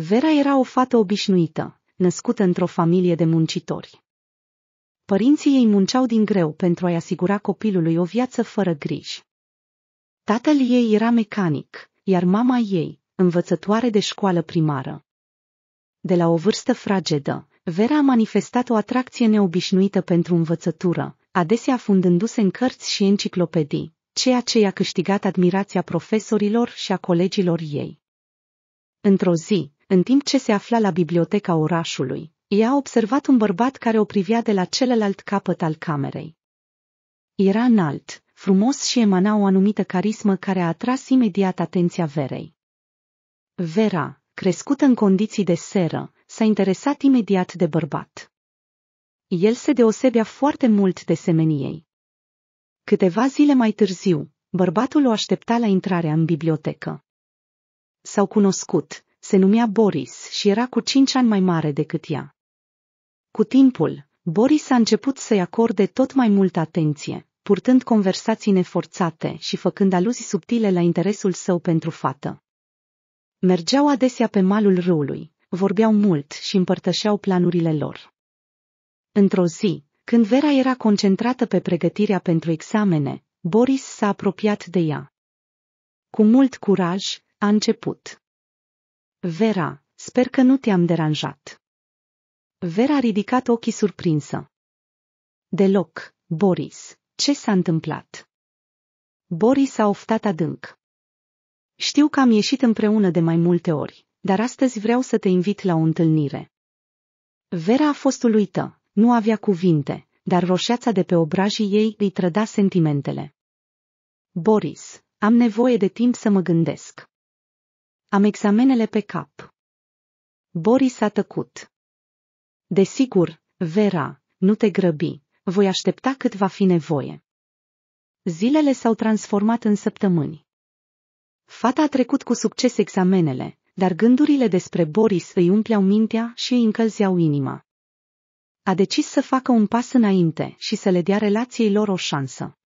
Vera era o fată obișnuită, născută într-o familie de muncitori. Părinții ei munceau din greu pentru a-i asigura copilului o viață fără griji. Tatăl ei era mecanic, iar mama ei, învățătoare de școală primară. De la o vârstă fragedă, Vera a manifestat o atracție neobișnuită pentru învățătură, adesea fundându se în cărți și enciclopedii, ceea ce i-a câștigat admirația profesorilor și a colegilor ei. Într-o zi, în timp ce se afla la biblioteca orașului, ea a observat un bărbat care o privea de la celălalt capăt al camerei. Era înalt, frumos și emana o anumită carismă care a atras imediat atenția Verei. Vera, crescută în condiții de seră, s-a interesat imediat de bărbat. El se deosebea foarte mult de semeniei. Câteva zile mai târziu, bărbatul o aștepta la intrarea în bibliotecă. S-au cunoscut, se numea Boris și era cu cinci ani mai mare decât ea. Cu timpul, Boris a început să-i acorde tot mai multă atenție, purtând conversații neforțate și făcând aluzii subtile la interesul său pentru fată. Mergeau adesea pe malul râului, vorbeau mult și împărtășeau planurile lor. Într-o zi, când Vera era concentrată pe pregătirea pentru examene, Boris s-a apropiat de ea. Cu mult curaj, a început. Vera, sper că nu te-am deranjat. Vera a ridicat ochii surprinsă. Deloc, Boris, ce s-a întâmplat? Boris a oftat adânc. Știu că am ieșit împreună de mai multe ori, dar astăzi vreau să te invit la o întâlnire. Vera a fost uluită, nu avea cuvinte, dar roșeața de pe obrajii ei îi trăda sentimentele. Boris, am nevoie de timp să mă gândesc. Am examenele pe cap. Boris a tăcut. Desigur, Vera, nu te grăbi, voi aștepta cât va fi nevoie. Zilele s-au transformat în săptămâni. Fata a trecut cu succes examenele, dar gândurile despre Boris îi umpleau mintea și îi încălzeau inima. A decis să facă un pas înainte și să le dea relației lor o șansă.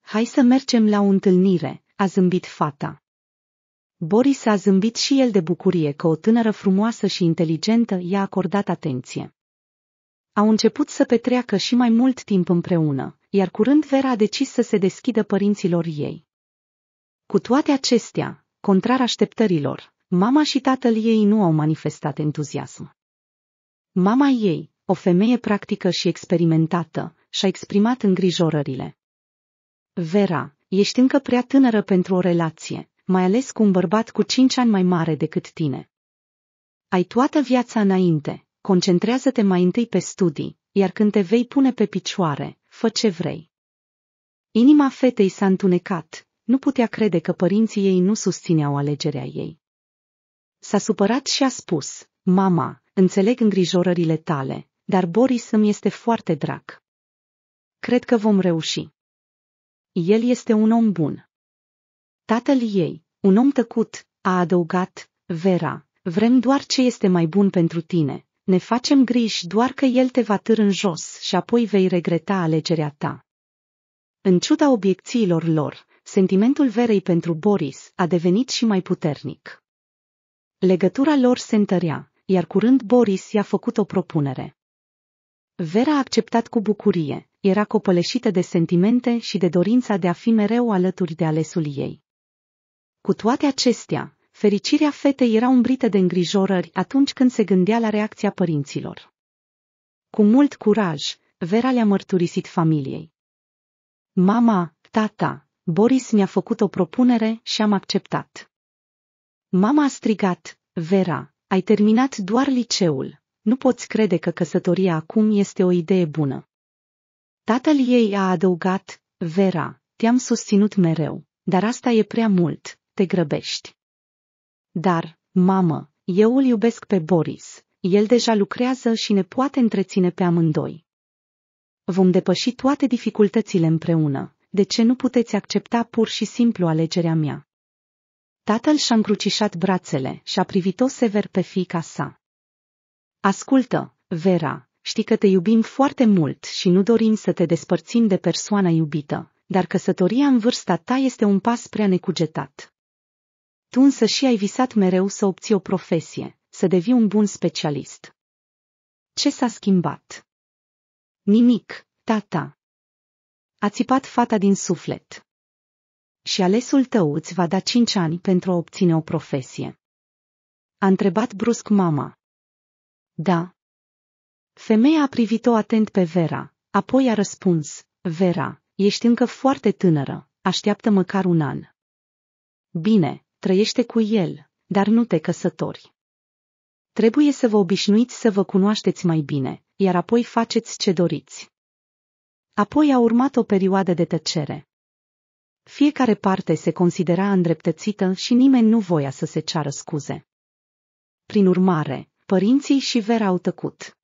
Hai să mergem la o întâlnire, a zâmbit fata. Boris a zâmbit și el de bucurie că o tânără frumoasă și inteligentă i-a acordat atenție. Au început să petreacă și mai mult timp împreună, iar curând Vera a decis să se deschidă părinților ei. Cu toate acestea, contrar așteptărilor, mama și tatăl ei nu au manifestat entuziasm. Mama ei, o femeie practică și experimentată, și-a exprimat îngrijorările. Vera, ești încă prea tânără pentru o relație, mai ales cu un bărbat cu cinci ani mai mare decât tine. Ai toată viața înainte, concentrează-te mai întâi pe studii, iar când te vei pune pe picioare, fă ce vrei. Inima fetei s-a întunecat, nu putea crede că părinții ei nu susțineau alegerea ei. S-a supărat și a spus, Mama, înțeleg îngrijorările tale, dar Boris îmi este foarte drag. Cred că vom reuși. El este un om bun. Tatăl ei, un om tăcut, a adăugat, Vera, vrem doar ce este mai bun pentru tine. Ne facem griji doar că el te va târ în jos și apoi vei regreta alegerea ta. În ciuda obiecțiilor lor, sentimentul Verei pentru Boris a devenit și mai puternic. Legătura lor se întărea, iar curând Boris i-a făcut o propunere. Vera a acceptat cu bucurie, era copăleșită de sentimente și de dorința de a fi mereu alături de alesul ei. Cu toate acestea, fericirea fetei era umbrită de îngrijorări atunci când se gândea la reacția părinților. Cu mult curaj, Vera le-a mărturisit familiei. Mama, tata, Boris mi-a făcut o propunere și am acceptat. Mama a strigat, Vera, ai terminat doar liceul. Nu poți crede că căsătoria acum este o idee bună. Tatăl ei a adăugat, Vera, te-am susținut mereu, dar asta e prea mult, te grăbești. Dar, mamă, eu îl iubesc pe Boris, el deja lucrează și ne poate întreține pe amândoi. Vom depăși toate dificultățile împreună, de ce nu puteți accepta pur și simplu alegerea mea? Tatăl și-a încrucișat brațele și a privit-o sever pe fiica sa. Ascultă, Vera, știi că te iubim foarte mult și nu dorim să te despărțim de persoana iubită, dar căsătoria în vârsta ta este un pas prea necugetat. Tu însă și ai visat mereu să obții o profesie, să devii un bun specialist. Ce s-a schimbat? Nimic, tata. A țipat fata din suflet. Și alesul tău îți va da cinci ani pentru a obține o profesie. A întrebat brusc mama. Da. Femeia a privit-o atent pe Vera, apoi a răspuns, Vera, ești încă foarte tânără, așteaptă măcar un an. Bine, trăiește cu el, dar nu te căsători. Trebuie să vă obișnuiți să vă cunoașteți mai bine, iar apoi faceți ce doriți. Apoi a urmat o perioadă de tăcere. Fiecare parte se considera îndreptățită și nimeni nu voia să se ceară scuze. Prin urmare, părinții și Vera au tăcut.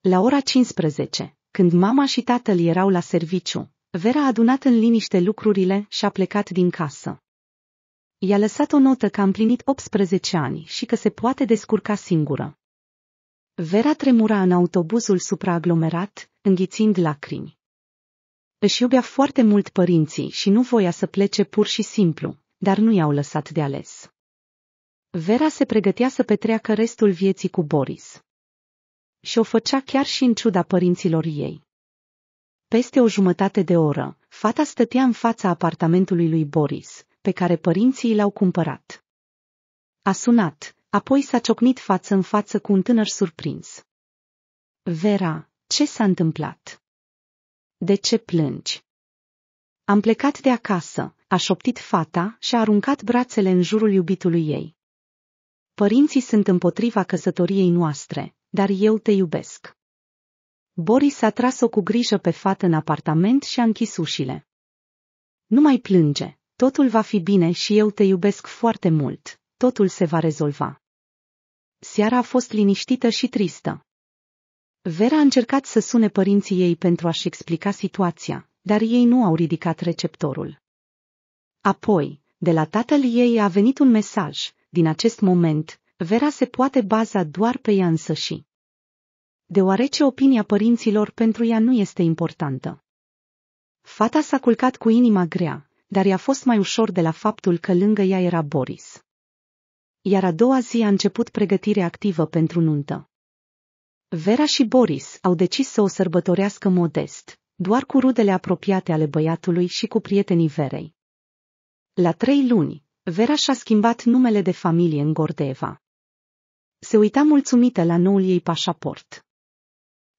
La ora 15, când mama și tatăl erau la serviciu, Vera a adunat în liniște lucrurile și a plecat din casă i-a lăsat o notă că a împlinit 18 ani și că se poate descurca singură. Vera tremura în autobuzul supraaglomerat, înghițind lacrimi. Își iubea foarte mult părinții și nu voia să plece pur și simplu, dar nu i-au lăsat de ales. Vera se pregătea să petreacă restul vieții cu Boris. Și o făcea chiar și în ciuda părinților ei. Peste o jumătate de oră, fata stătea în fața apartamentului lui Boris, pe care părinții l-au cumpărat. A sunat, apoi s-a ciocnit față în față cu un tânăr surprins. Vera, ce s-a întâmplat? De ce plângi? Am plecat de acasă, a șoptit fata și a aruncat brațele în jurul iubitului ei. Părinții sunt împotriva căsătoriei noastre, dar eu te iubesc. Boris a tras-o cu grijă pe fată în apartament și a închis ușile. Nu mai plânge, Totul va fi bine și eu te iubesc foarte mult, totul se va rezolva. Seara a fost liniștită și tristă. Vera a încercat să sune părinții ei pentru a-și explica situația, dar ei nu au ridicat receptorul. Apoi, de la tatăl ei a venit un mesaj, din acest moment, Vera se poate baza doar pe ea însăși. Deoarece opinia părinților pentru ea nu este importantă. Fata s-a culcat cu inima grea, dar i-a fost mai ușor de la faptul că lângă ea era Boris. Iar a doua zi a început pregătirea activă pentru nuntă. Vera și Boris au decis să o sărbătorească modest, doar cu rudele apropiate ale băiatului și cu prietenii Verei. La trei luni, Vera și-a schimbat numele de familie în Gordeva. Se uita mulțumită la noul ei pașaport.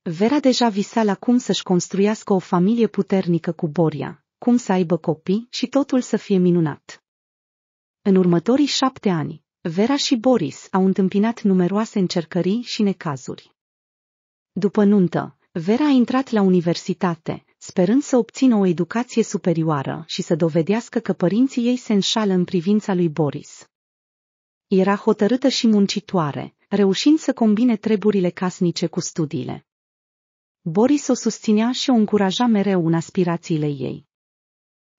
Vera deja visa la cum să-și construiască o familie puternică cu Boria, cum să aibă copii și totul să fie minunat. În următorii șapte ani, Vera și Boris au întâmpinat numeroase încercări și necazuri. După nuntă, Vera a intrat la universitate, sperând să obțină o educație superioară și să dovedească că părinții ei se înșală în privința lui Boris. Era hotărâtă și muncitoare, reușind să combine treburile casnice cu studiile. Boris o susținea și o încuraja mereu în aspirațiile ei.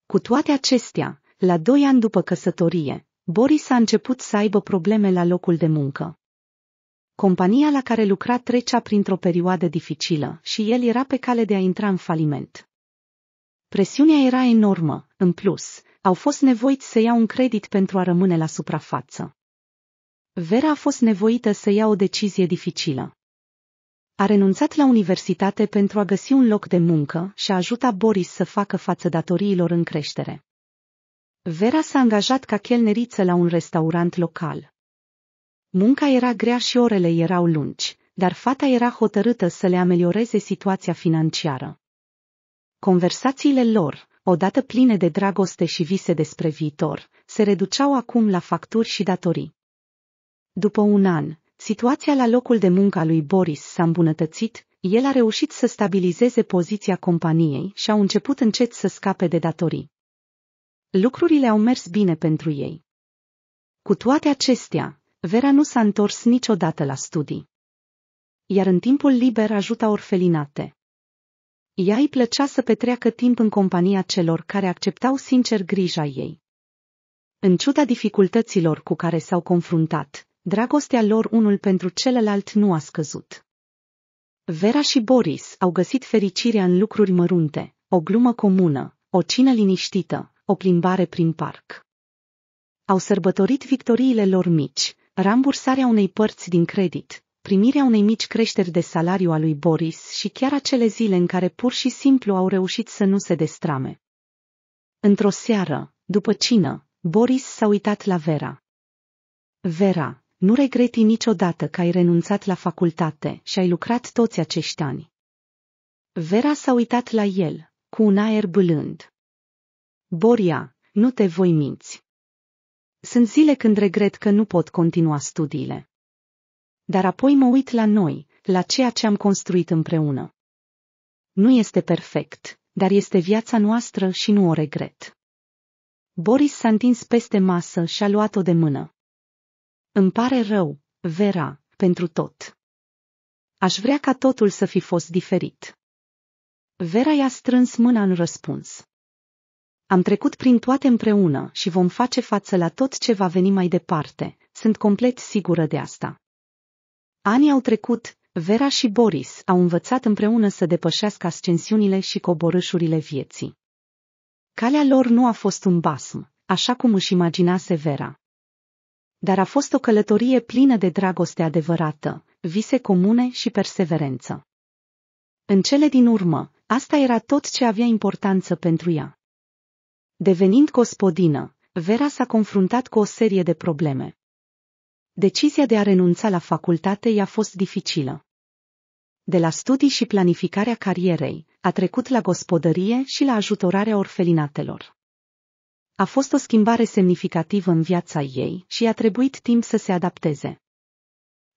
Cu toate acestea, la doi ani după căsătorie, Boris a început să aibă probleme la locul de muncă. Compania la care lucra trecea printr-o perioadă dificilă și el era pe cale de a intra în faliment. Presiunea era enormă, în plus, au fost nevoiți să ia un credit pentru a rămâne la suprafață. Vera a fost nevoită să ia o decizie dificilă. A renunțat la universitate pentru a găsi un loc de muncă și a ajutat Boris să facă față datoriilor în creștere. Vera s-a angajat ca chelneriță la un restaurant local. Munca era grea și orele erau lungi, dar fata era hotărâtă să le amelioreze situația financiară. Conversațiile lor, odată pline de dragoste și vise despre viitor, se reduceau acum la facturi și datorii. După un an, Situația la locul de muncă a lui Boris s-a îmbunătățit, el a reușit să stabilizeze poziția companiei și au început încet să scape de datorii. Lucrurile au mers bine pentru ei. Cu toate acestea, Vera nu s-a întors niciodată la studii. Iar în timpul liber ajuta orfelinate. Ea îi plăcea să petreacă timp în compania celor care acceptau sincer grija ei. În ciuda dificultăților cu care s-au confruntat, Dragostea lor unul pentru celălalt nu a scăzut. Vera și Boris au găsit fericirea în lucruri mărunte, o glumă comună, o cină liniștită, o plimbare prin parc. Au sărbătorit victoriile lor mici, rambursarea unei părți din credit, primirea unei mici creșteri de salariu a lui Boris și chiar acele zile în care pur și simplu au reușit să nu se destrame. Într-o seară, după cină, Boris s-a uitat la Vera. Vera, nu regreti niciodată că ai renunțat la facultate și ai lucrat toți acești ani. Vera s-a uitat la el, cu un aer bâlând. Boria, nu te voi minți. Sunt zile când regret că nu pot continua studiile. Dar apoi mă uit la noi, la ceea ce am construit împreună. Nu este perfect, dar este viața noastră și nu o regret. Boris s-a întins peste masă și a luat-o de mână. Îmi pare rău, Vera, pentru tot. Aș vrea ca totul să fi fost diferit. Vera i-a strâns mâna în răspuns. Am trecut prin toate împreună și vom face față la tot ce va veni mai departe, sunt complet sigură de asta. Anii au trecut, Vera și Boris au învățat împreună să depășească ascensiunile și coborâșurile vieții. Calea lor nu a fost un basm, așa cum își imaginase Vera. Dar a fost o călătorie plină de dragoste adevărată, vise comune și perseverență. În cele din urmă, asta era tot ce avea importanță pentru ea. Devenind gospodină, Vera s-a confruntat cu o serie de probleme. Decizia de a renunța la facultate i-a fost dificilă. De la studii și planificarea carierei, a trecut la gospodărie și la ajutorarea orfelinatelor. A fost o schimbare semnificativă în viața ei și a trebuit timp să se adapteze.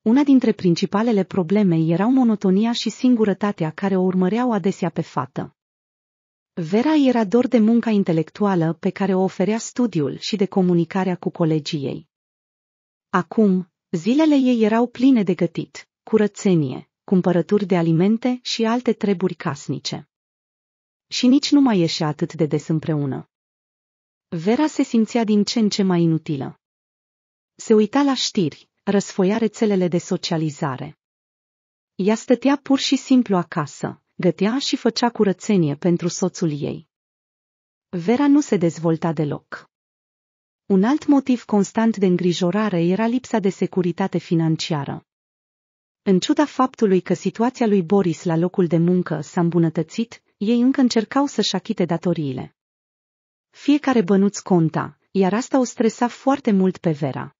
Una dintre principalele probleme erau monotonia și singurătatea care o urmăreau adesea pe fată. Vera era dor de munca intelectuală pe care o oferea studiul și de comunicarea cu colegii ei. Acum, zilele ei erau pline de gătit, curățenie, cumpărături de alimente și alte treburi casnice. Și nici nu mai ieșea atât de des împreună. Vera se simțea din ce în ce mai inutilă. Se uita la știri, răsfoia rețelele de socializare. Ea stătea pur și simplu acasă, gătea și făcea curățenie pentru soțul ei. Vera nu se dezvolta deloc. Un alt motiv constant de îngrijorare era lipsa de securitate financiară. În ciuda faptului că situația lui Boris la locul de muncă s-a îmbunătățit, ei încă încercau să-și achite datoriile. Fiecare bănuț conta, iar asta o stresa foarte mult pe Vera.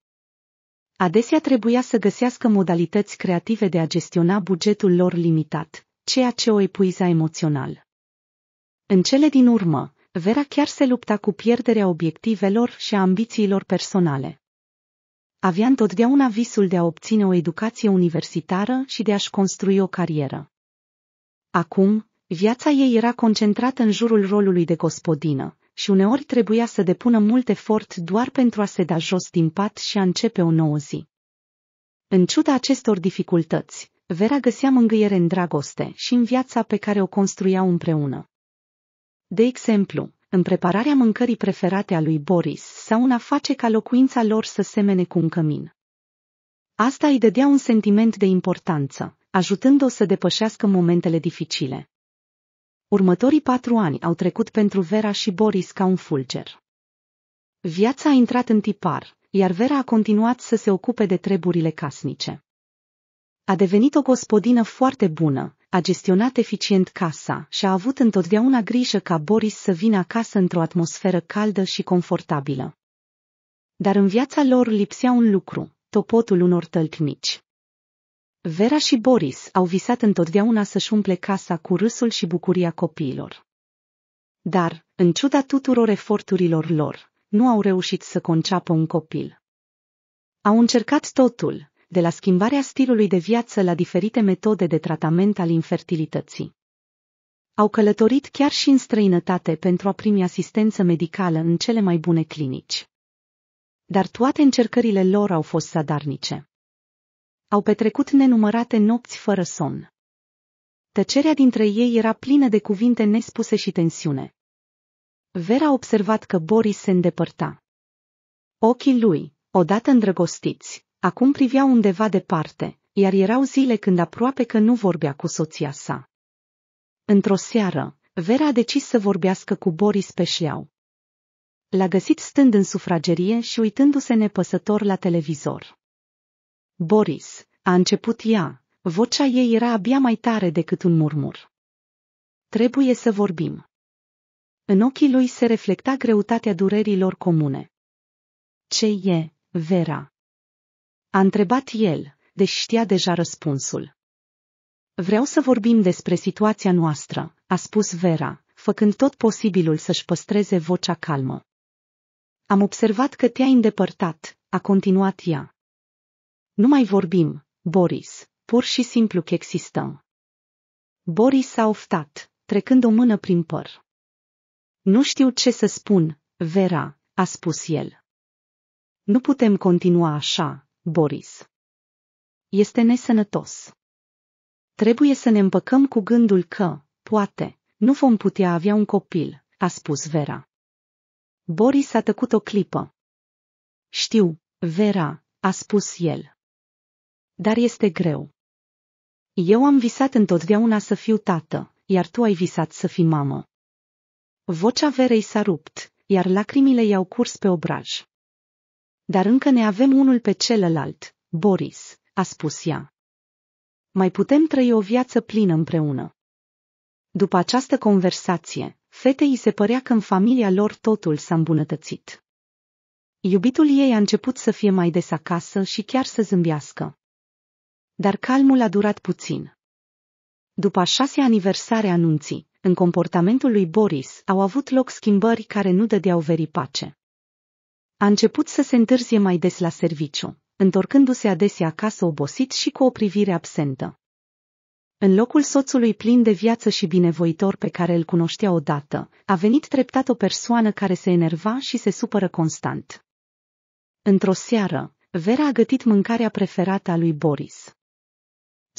Adesea trebuia să găsească modalități creative de a gestiona bugetul lor limitat, ceea ce o epuiza emoțional. În cele din urmă, Vera chiar se lupta cu pierderea obiectivelor și a ambițiilor personale. Avea întotdeauna visul de a obține o educație universitară și de a-și construi o carieră. Acum, viața ei era concentrată în jurul rolului de gospodină, și uneori trebuia să depună mult efort doar pentru a se da jos din pat și a începe o nouă zi. În ciuda acestor dificultăți, Vera găsea mângâiere în dragoste și în viața pe care o construiau împreună. De exemplu, în prepararea mâncării preferate a lui Boris sau în a face ca locuința lor să semene cu un cămin. Asta îi dădea un sentiment de importanță, ajutând-o să depășească momentele dificile. Următorii patru ani au trecut pentru Vera și Boris ca un fulger. Viața a intrat în tipar, iar Vera a continuat să se ocupe de treburile casnice. A devenit o gospodină foarte bună, a gestionat eficient casa și a avut întotdeauna grijă ca Boris să vină acasă într-o atmosferă caldă și confortabilă. Dar în viața lor lipsea un lucru, topotul unor tăltnici. Vera și Boris au visat întotdeauna să-și umple casa cu râsul și bucuria copiilor. Dar, în ciuda tuturor eforturilor lor, nu au reușit să conceapă un copil. Au încercat totul, de la schimbarea stilului de viață la diferite metode de tratament al infertilității. Au călătorit chiar și în străinătate pentru a primi asistență medicală în cele mai bune clinici. Dar toate încercările lor au fost sadarnice. Au petrecut nenumărate nopți fără somn. Tăcerea dintre ei era plină de cuvinte nespuse și tensiune. Vera a observat că Boris se îndepărta. Ochii lui, odată îndrăgostiți, acum priveau undeva departe, iar erau zile când aproape că nu vorbea cu soția sa. Într-o seară, Vera a decis să vorbească cu Boris pe șleau. L-a găsit stând în sufragerie și uitându-se nepăsător la televizor. Boris, a început ea, vocea ei era abia mai tare decât un murmur. Trebuie să vorbim. În ochii lui se reflecta greutatea durerilor comune. Ce e, Vera? A întrebat el, deși știa deja răspunsul. Vreau să vorbim despre situația noastră, a spus Vera, făcând tot posibilul să-și păstreze vocea calmă. Am observat că te-ai îndepărtat, a continuat ea. Nu mai vorbim, Boris, pur și simplu că existăm. Boris a oftat, trecând o mână prin păr. Nu știu ce să spun, Vera, a spus el. Nu putem continua așa, Boris. Este nesănătos. Trebuie să ne împăcăm cu gândul că, poate, nu vom putea avea un copil, a spus Vera. Boris a tăcut o clipă. Știu, Vera, a spus el. Dar este greu. Eu am visat întotdeauna să fiu tată, iar tu ai visat să fii mamă. Vocea Verei s-a rupt, iar lacrimile i-au curs pe obraj. Dar încă ne avem unul pe celălalt, Boris, a spus ea. Mai putem trăi o viață plină împreună. După această conversație, fetei se părea că în familia lor totul s-a îmbunătățit. Iubitul ei a început să fie mai des acasă și chiar să zâmbească. Dar calmul a durat puțin. După a șasea aniversare anunții, în comportamentul lui Boris au avut loc schimbări care nu dădeau veri pace. A început să se întârzie mai des la serviciu, întorcându-se adesea acasă obosit și cu o privire absentă. În locul soțului plin de viață și binevoitor pe care îl cunoștea odată, a venit treptat o persoană care se enerva și se supără constant. Într-o seară, Vera a gătit mâncarea preferată a lui Boris.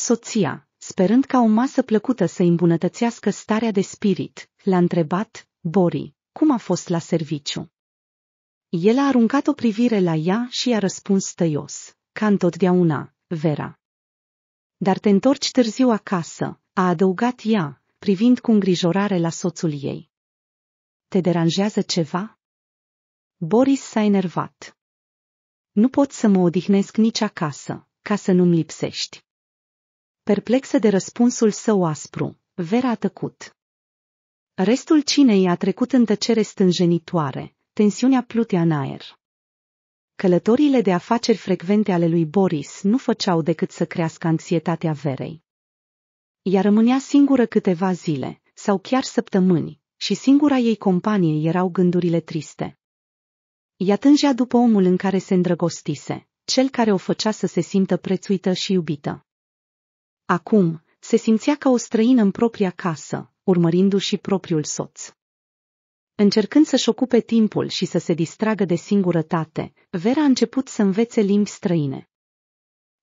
Soția, sperând ca o masă plăcută să îmbunătățească starea de spirit, l-a întrebat, Bori, cum a fost la serviciu? El a aruncat o privire la ea și i-a răspuns tăios, ca întotdeauna, Vera. Dar te întorci târziu acasă, a adăugat ea, privind cu îngrijorare la soțul ei. Te deranjează ceva? Boris s-a enervat. Nu pot să mă odihnesc nici acasă, ca să nu-mi lipsești. Perplexă de răspunsul său aspru, Vera a tăcut. Restul cinei a trecut în tăcere stânjenitoare, tensiunea plutea în aer. Călătorile de afaceri frecvente ale lui Boris nu făceau decât să crească anxietatea Verei. Ea rămânea singură câteva zile, sau chiar săptămâni, și singura ei companie erau gândurile triste. Ea tângea după omul în care se îndrăgostise, cel care o făcea să se simtă prețuită și iubită. Acum, se simțea ca o străină în propria casă, urmărindu-și propriul soț. Încercând să-și ocupe timpul și să se distragă de singurătate, Vera a început să învețe limbi străine.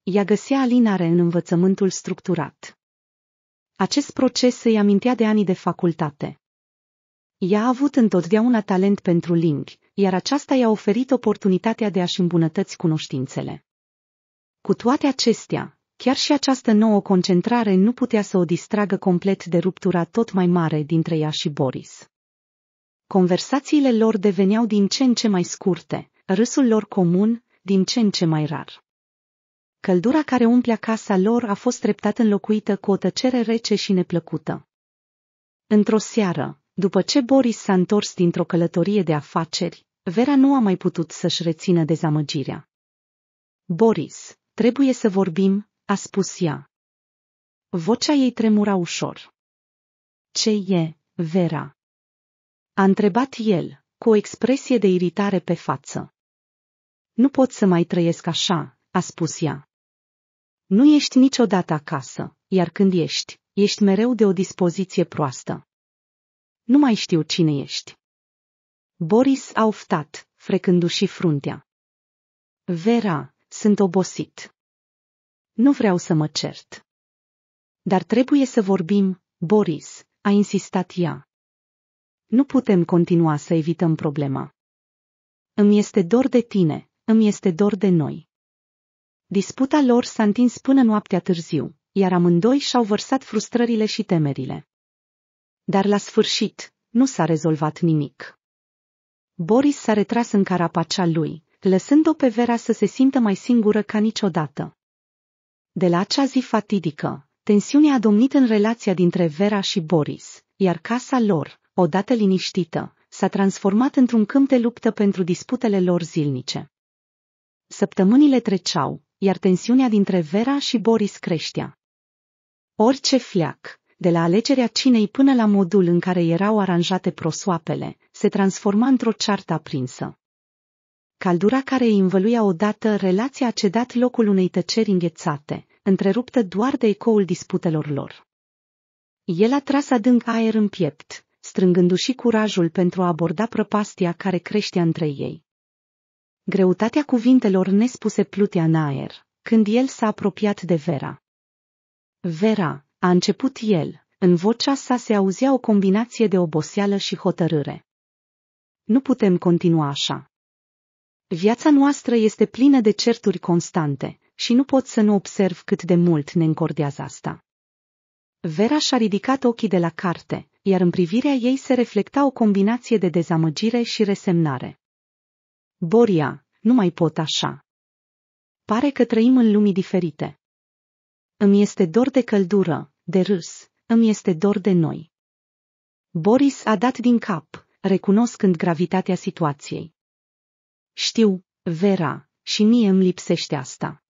Ea găsea alinare în învățământul structurat. Acest proces îi amintea de anii de facultate. Ea a avut întotdeauna talent pentru limbi, iar aceasta i-a oferit oportunitatea de a-și îmbunătăți cunoștințele. Cu toate acestea, Chiar și această nouă concentrare nu putea să o distragă complet de ruptura tot mai mare dintre ea și Boris. Conversațiile lor deveneau din ce în ce mai scurte, râsul lor comun, din ce în ce mai rar. Căldura care umplea casa lor a fost treptat înlocuită cu o tăcere rece și neplăcută. Într-o seară, după ce Boris s-a întors dintr-o călătorie de afaceri, Vera nu a mai putut să-și rețină dezamăgirea. Boris, trebuie să vorbim, a spus ea. Vocea ei tremura ușor. Ce e, Vera? A întrebat el, cu o expresie de iritare pe față. Nu pot să mai trăiesc așa, a spus ea. Nu ești niciodată acasă, iar când ești, ești mereu de o dispoziție proastă. Nu mai știu cine ești. Boris a oftat, frecându-și fruntea. Vera, sunt obosit. Nu vreau să mă cert. Dar trebuie să vorbim, Boris, a insistat ea. Nu putem continua să evităm problema. Îmi este dor de tine, îmi este dor de noi. Disputa lor s-a întins până noaptea târziu, iar amândoi și-au vărsat frustrările și temerile. Dar la sfârșit, nu s-a rezolvat nimic. Boris s-a retras în carapacea lui, lăsând-o pe Vera să se simtă mai singură ca niciodată. De la acea zi fatidică, tensiunea a domnit în relația dintre Vera și Boris, iar casa lor, odată liniștită, s-a transformat într-un câmp de luptă pentru disputele lor zilnice. Săptămânile treceau, iar tensiunea dintre Vera și Boris creștea. Orice fleac, de la alegerea cinei până la modul în care erau aranjate prosoapele, se transforma într-o ceartă aprinsă. Caldura care îi învăluia odată relația a cedat locul unei tăceri înghețate, întreruptă doar de ecoul disputelor lor. El a tras adânc aer în piept, strângându-și curajul pentru a aborda prăpastia care creștea între ei. Greutatea cuvintelor nespuse plutea în aer, când el s-a apropiat de Vera. Vera, a început el, în vocea sa se auzea o combinație de oboseală și hotărâre. Nu putem continua așa. Viața noastră este plină de certuri constante și nu pot să nu observ cât de mult ne încordează asta. Vera și-a ridicat ochii de la carte, iar în privirea ei se reflecta o combinație de dezamăgire și resemnare. Boria, nu mai pot așa. Pare că trăim în lumii diferite. Îmi este dor de căldură, de râs, îmi este dor de noi. Boris a dat din cap, recunoscând gravitatea situației. Știu, Vera, și mie îmi lipsește asta.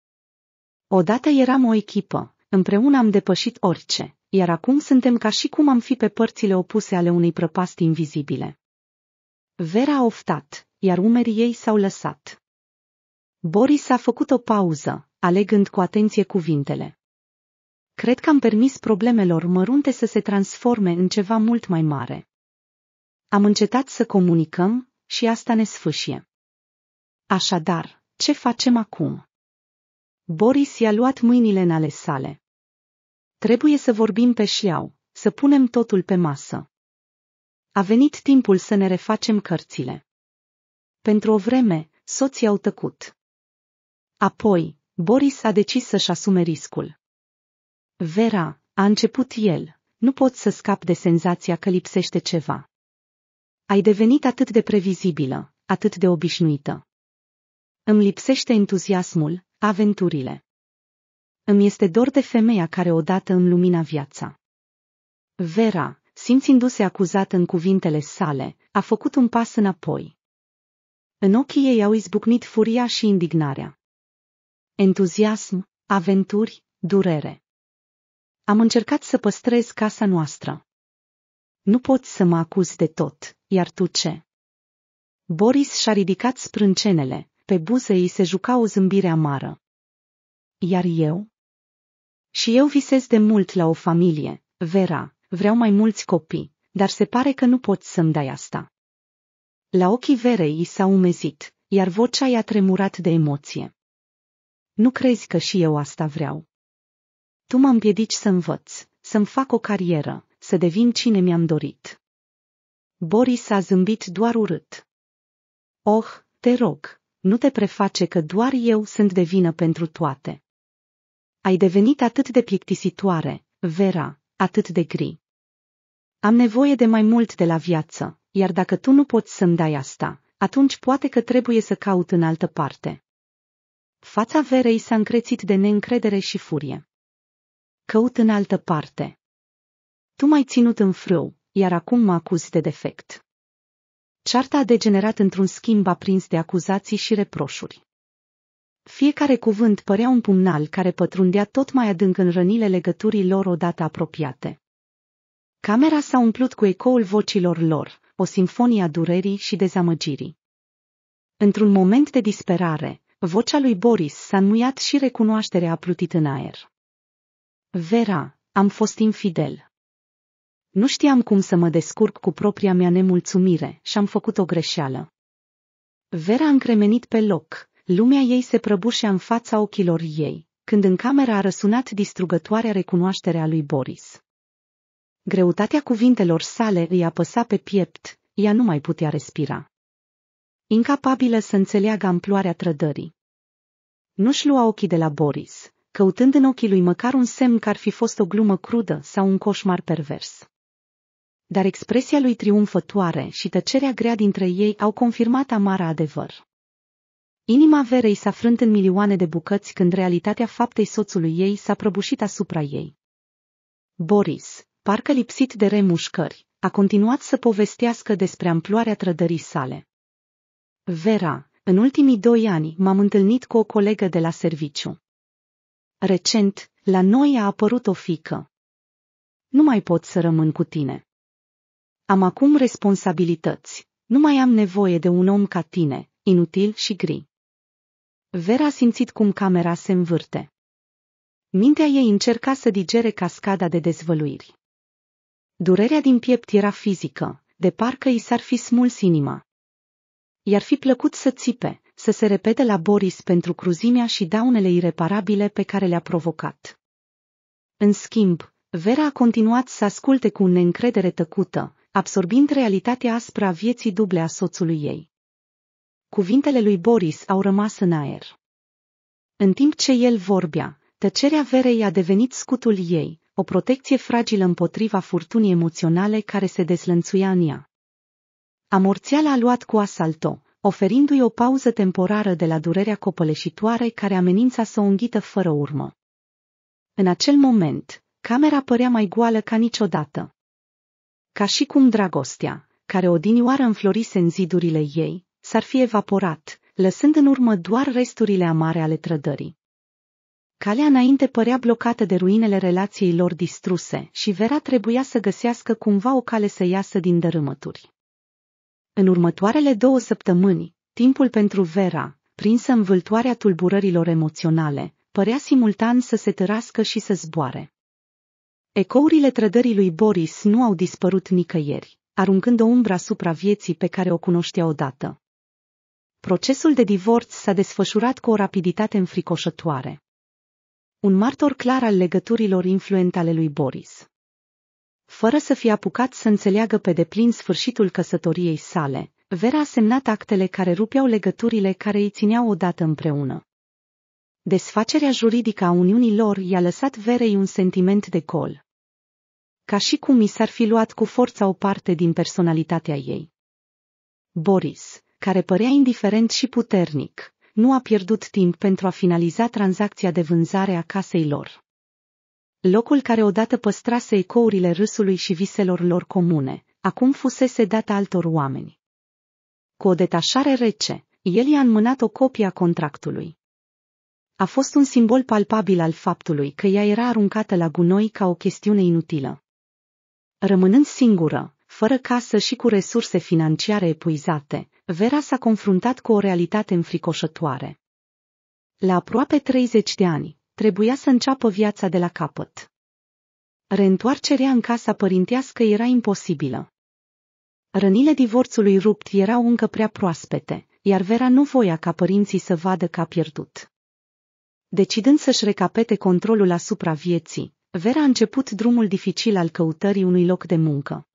Odată eram o echipă, împreună am depășit orice, iar acum suntem ca și cum am fi pe părțile opuse ale unei prăpasti invizibile. Vera a oftat, iar umerii ei s-au lăsat. Boris a făcut o pauză, alegând cu atenție cuvintele. Cred că am permis problemelor mărunte să se transforme în ceva mult mai mare. Am încetat să comunicăm și asta ne sfâșie. Așadar, ce facem acum? Boris i-a luat mâinile în ale sale. Trebuie să vorbim pe șiau, să punem totul pe masă. A venit timpul să ne refacem cărțile. Pentru o vreme, soții au tăcut. Apoi, Boris a decis să-și asume riscul. Vera, a început el, nu pot să scap de senzația că lipsește ceva. Ai devenit atât de previzibilă, atât de obișnuită. Îmi lipsește entuziasmul, aventurile. Îmi este dor de femeia care odată îmi lumina viața. Vera, simțindu-se acuzată în cuvintele sale, a făcut un pas înapoi. În ochii ei au izbucnit furia și indignarea. Entuziasm, aventuri, durere. Am încercat să păstrez casa noastră. Nu pot să mă acuz de tot, iar tu ce? Boris și-a ridicat sprâncenele, pe buze îi se juca o zâmbire amară. Iar eu? Și eu visez de mult la o familie, Vera, vreau mai mulți copii, dar se pare că nu pot să-mi dai asta. La ochii Verei i s-a umezit, iar vocea i-a tremurat de emoție. Nu crezi că și eu asta vreau? Tu mă împiedici să învăț, să-mi fac o carieră, să devin cine mi-am dorit. Boris a zâmbit doar urât. Oh, te rog, nu te preface că doar eu sunt de vină pentru toate. Ai devenit atât de plictisitoare, Vera, atât de gri. Am nevoie de mai mult de la viață, iar dacă tu nu poți să-mi dai asta, atunci poate că trebuie să caut în altă parte. Fața Verei s-a încrețit de neîncredere și furie. Căut în altă parte. Tu m-ai ținut în frâu, iar acum mă acuzi de defect. Cearta a degenerat într-un schimb aprins de acuzații și reproșuri. Fiecare cuvânt părea un pumnal care pătrundea tot mai adânc în rănile legăturii lor odată apropiate. Camera s-a umplut cu ecoul vocilor lor, o simfonie a durerii și dezamăgirii. Într-un moment de disperare, vocea lui Boris s-a înmuiat și recunoașterea a plutit în aer. Vera, am fost infidel. Nu știam cum să mă descurc cu propria mea nemulțumire și am făcut o greșeală. Vera a încremenit pe loc, lumea ei se prăbușea în fața ochilor ei, când în camera a răsunat distrugătoarea recunoașterea lui Boris. Greutatea cuvintelor sale îi apăsa pe piept, ea nu mai putea respira. Incapabilă să înțeleagă amploarea trădării. Nu-și lua ochii de la Boris, căutând în ochii lui măcar un semn că ar fi fost o glumă crudă sau un coșmar pervers dar expresia lui triumfătoare și tăcerea grea dintre ei au confirmat amara adevăr. Inima Verei s-a frânt în milioane de bucăți când realitatea faptei soțului ei s-a prăbușit asupra ei. Boris, parcă lipsit de remușcări, a continuat să povestească despre amploarea trădării sale. Vera, în ultimii doi ani m-am întâlnit cu o colegă de la serviciu. Recent, la noi a apărut o fică. Nu mai pot să rămân cu tine. Am acum responsabilități. Nu mai am nevoie de un om ca tine, inutil și gri. Vera a simțit cum camera se învârte. Mintea ei încerca să digere cascada de dezvăluiri. Durerea din piept era fizică, de parcă i s-ar fi smuls inima. I-ar fi plăcut să țipe, să se repete la Boris pentru cruzimea și daunele ireparabile pe care le-a provocat. În schimb, Vera a continuat să asculte cu neîncredere tăcută, absorbind realitatea aspra vieții duble a soțului ei. Cuvintele lui Boris au rămas în aer. În timp ce el vorbea, tăcerea verei a devenit scutul ei, o protecție fragilă împotriva furtunii emoționale care se deslănțuia în ea. Amorțiala a luat cu asalto, oferindu-i o pauză temporară de la durerea copăleșitoare care amenința să o înghită fără urmă. În acel moment, camera părea mai goală ca niciodată ca și cum dragostea, care odinioară înflorise în zidurile ei, s-ar fi evaporat, lăsând în urmă doar resturile amare ale trădării. Calea înainte părea blocată de ruinele relației lor distruse și Vera trebuia să găsească cumva o cale să iasă din dărâmături. În următoarele două săptămâni, timpul pentru Vera, prinsă în vâltoarea tulburărilor emoționale, părea simultan să se tărască și să zboare. Ecourile trădării lui Boris nu au dispărut nicăieri, aruncând o umbră asupra vieții pe care o cunoștea odată. Procesul de divorț s-a desfășurat cu o rapiditate înfricoșătoare. Un martor clar al legăturilor influente ale lui Boris. Fără să fie apucat să înțeleagă pe deplin sfârșitul căsătoriei sale, Vera a semnat actele care rupeau legăturile care îi țineau odată împreună. Desfacerea juridică a Uniunii lor i-a lăsat Verei un sentiment de col. Ca și cum i s-ar fi luat cu forța o parte din personalitatea ei. Boris, care părea indiferent și puternic, nu a pierdut timp pentru a finaliza tranzacția de vânzare a casei lor. Locul care odată păstrase ecourile râsului și viselor lor comune, acum fusese dat altor oameni. Cu o detașare rece, el i-a înmânat o copie a contractului. A fost un simbol palpabil al faptului că ea era aruncată la gunoi ca o chestiune inutilă. Rămânând singură, fără casă și cu resurse financiare epuizate, Vera s-a confruntat cu o realitate înfricoșătoare. La aproape 30 de ani, trebuia să înceapă viața de la capăt. Reîntoarcerea în casa părintească era imposibilă. Rănile divorțului rupt erau încă prea proaspete, iar Vera nu voia ca părinții să vadă că a pierdut. Decidând să-și recapete controlul asupra vieții, Vera a început drumul dificil al căutării unui loc de muncă.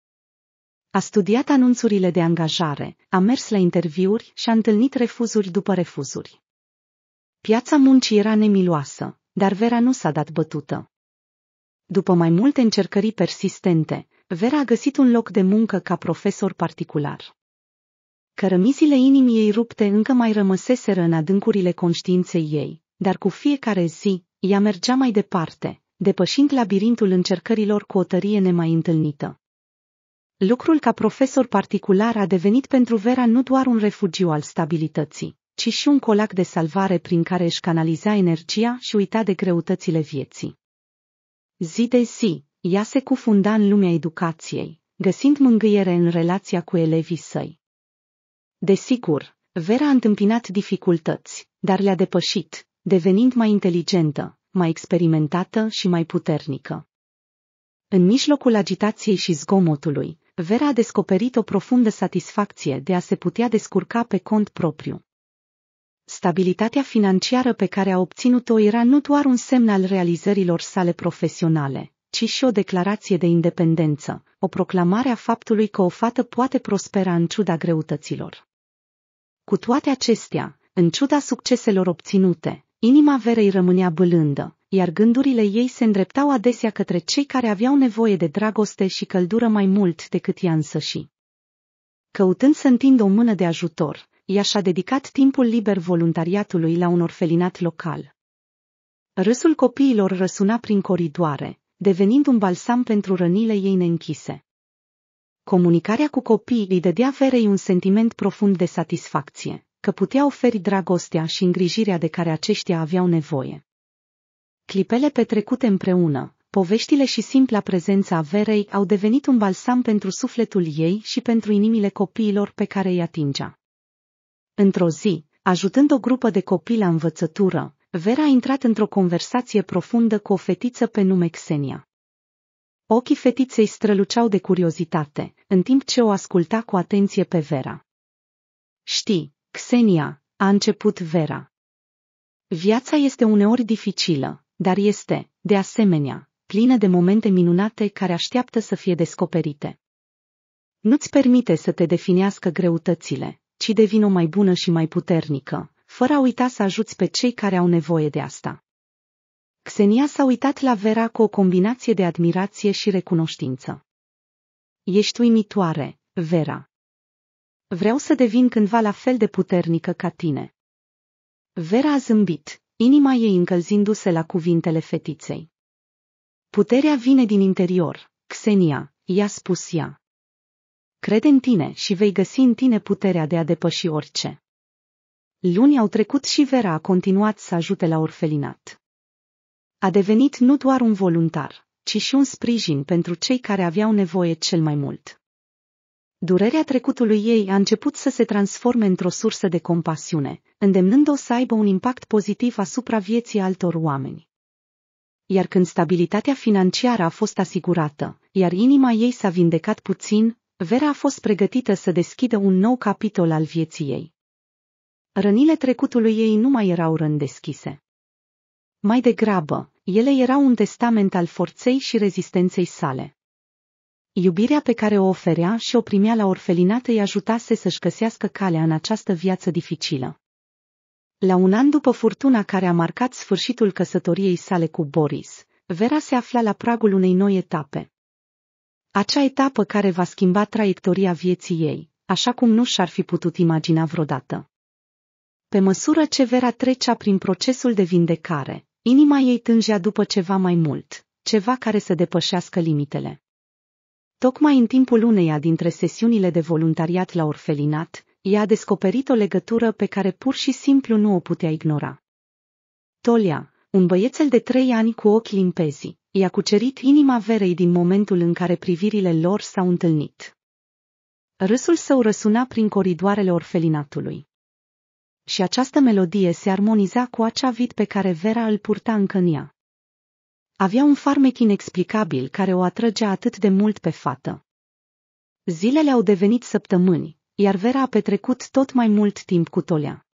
A studiat anunțurile de angajare, a mers la interviuri și a întâlnit refuzuri după refuzuri. Piața muncii era nemiloasă, dar Vera nu s-a dat bătută. După mai multe încercări persistente, Vera a găsit un loc de muncă ca profesor particular. Cărămizile inimii ei rupte încă mai rămăseseră în adâncurile conștiinței ei, dar cu fiecare zi, ea mergea mai departe, depășind labirintul încercărilor cu o tărie nemai întâlnită. Lucrul ca profesor particular a devenit pentru Vera nu doar un refugiu al stabilității, ci și un colac de salvare prin care își canaliza energia și uita de greutățile vieții. Zi de zi, ea se cufunda în lumea educației, găsind mângâiere în relația cu elevii săi. Desigur, Vera a întâmpinat dificultăți, dar le-a depășit, devenind mai inteligentă, mai experimentată și mai puternică. În mijlocul agitației și zgomotului, Vera a descoperit o profundă satisfacție de a se putea descurca pe cont propriu. Stabilitatea financiară pe care a obținut-o era nu doar un semn al realizărilor sale profesionale, ci și o declarație de independență, o proclamare a faptului că o fată poate prospera în ciuda greutăților. Cu toate acestea, în ciuda succeselor obținute, Inima Verei rămânea bălândă, iar gândurile ei se îndreptau adesea către cei care aveau nevoie de dragoste și căldură mai mult decât ea însăși. Căutând să întindă o mână de ajutor, ea și-a dedicat timpul liber voluntariatului la un orfelinat local. Râsul copiilor răsuna prin coridoare, devenind un balsam pentru rănile ei neînchise. Comunicarea cu copiii îi dădea Verei un sentiment profund de satisfacție că putea oferi dragostea și îngrijirea de care aceștia aveau nevoie. Clipele petrecute împreună, poveștile și simpla prezența Verei au devenit un balsam pentru sufletul ei și pentru inimile copiilor pe care îi atingea. Într-o zi, ajutând o grupă de copii la învățătură, Vera a intrat într-o conversație profundă cu o fetiță pe nume Xenia. Ochii fetiței străluceau de curiozitate, în timp ce o asculta cu atenție pe Vera. Știi, Xenia, a început Vera. Viața este uneori dificilă, dar este, de asemenea, plină de momente minunate care așteaptă să fie descoperite. Nu-ți permite să te definească greutățile, ci devină mai bună și mai puternică, fără a uita să ajuți pe cei care au nevoie de asta. Xenia s-a uitat la Vera cu o combinație de admirație și recunoștință. Ești uimitoare, Vera. Vreau să devin cândva la fel de puternică ca tine. Vera a zâmbit, inima ei încălzindu-se la cuvintele fetiței. Puterea vine din interior, Xenia, i-a spus ea. Crede în tine și vei găsi în tine puterea de a depăși orice. Luni au trecut și Vera a continuat să ajute la orfelinat. A devenit nu doar un voluntar, ci și un sprijin pentru cei care aveau nevoie cel mai mult. Durerea trecutului ei a început să se transforme într-o sursă de compasiune, îndemnând-o să aibă un impact pozitiv asupra vieții altor oameni. Iar când stabilitatea financiară a fost asigurată, iar inima ei s-a vindecat puțin, Vera a fost pregătită să deschidă un nou capitol al vieții ei. Rănile trecutului ei nu mai erau rând deschise. Mai degrabă, ele erau un testament al forței și rezistenței sale. Iubirea pe care o oferea și o primea la orfelinat îi ajutase să-și găsească calea în această viață dificilă. La un an după furtuna care a marcat sfârșitul căsătoriei sale cu Boris, Vera se afla la pragul unei noi etape. Acea etapă care va schimba traiectoria vieții ei, așa cum nu și-ar fi putut imagina vreodată. Pe măsură ce Vera trecea prin procesul de vindecare, inima ei tângea după ceva mai mult, ceva care să depășească limitele. Tocmai în timpul uneia dintre sesiunile de voluntariat la orfelinat, ea a descoperit o legătură pe care pur și simplu nu o putea ignora. Tolia, un băiețel de trei ani cu ochi limpezi, i-a cucerit inima Verei din momentul în care privirile lor s-au întâlnit. Râsul său răsuna prin coridoarele orfelinatului. Și această melodie se armoniza cu acea vid pe care Vera îl purta încă în ea. Avea un farmec inexplicabil care o atrăgea atât de mult pe fată. Zilele au devenit săptămâni, iar Vera a petrecut tot mai mult timp cu Tolea.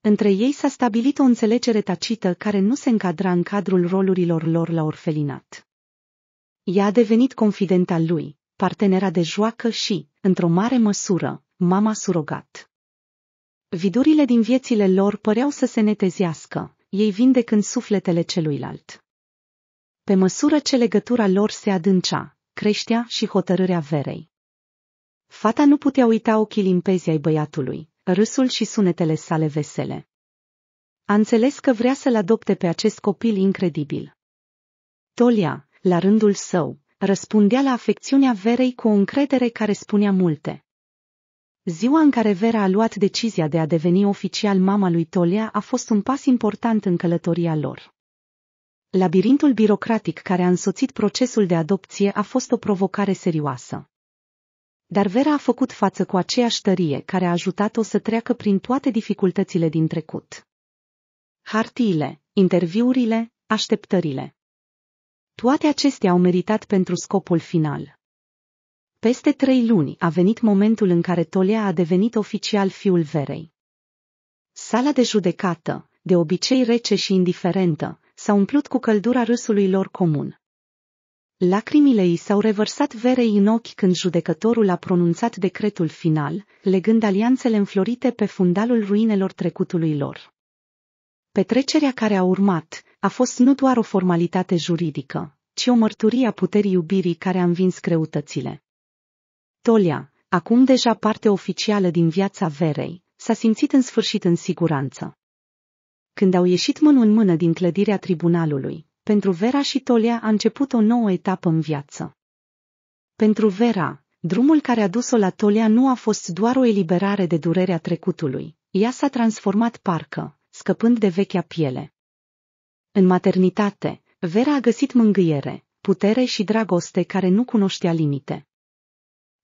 Între ei s-a stabilit o înțelegere tacită care nu se încadra în cadrul rolurilor lor la orfelinat. Ea a devenit confidenta lui, partenera de joacă și, într-o mare măsură, mama surogat. Vidurile din viețile lor păreau să se netezească, ei vindecând sufletele celuilalt pe măsură ce legătura lor se adâncea, creștea și hotărârea verei. Fata nu putea uita ochii limpezi ai băiatului, râsul și sunetele sale vesele. A înțeles că vrea să-l adopte pe acest copil incredibil. Tolia, la rândul său, răspundea la afecțiunea Verei cu o încredere care spunea multe. Ziua în care Vera a luat decizia de a deveni oficial mama lui Tolia a fost un pas important în călătoria lor. Labirintul birocratic care a însoțit procesul de adopție a fost o provocare serioasă. Dar Vera a făcut față cu aceeași tărie care a ajutat-o să treacă prin toate dificultățile din trecut. Hartiile, interviurile, așteptările. Toate acestea au meritat pentru scopul final. Peste trei luni a venit momentul în care Tolea a devenit oficial fiul Verei. Sala de judecată, de obicei rece și indiferentă, s-a umplut cu căldura râsului lor comun. Lacrimile ei s-au revărsat verei în ochi când judecătorul a pronunțat decretul final, legând alianțele înflorite pe fundalul ruinelor trecutului lor. Petrecerea care a urmat a fost nu doar o formalitate juridică, ci o mărturie a puterii iubirii care a învins creutățile. Tolia, acum deja parte oficială din viața Verei, s-a simțit în sfârșit în siguranță. Când au ieșit mână în mână din clădirea tribunalului, pentru Vera și Tolia a început o nouă etapă în viață. Pentru Vera, drumul care a dus-o la Tolia nu a fost doar o eliberare de durerea trecutului. Ea s-a transformat parcă, scăpând de vechea piele. În maternitate, Vera a găsit mângâiere, putere și dragoste care nu cunoștea limite.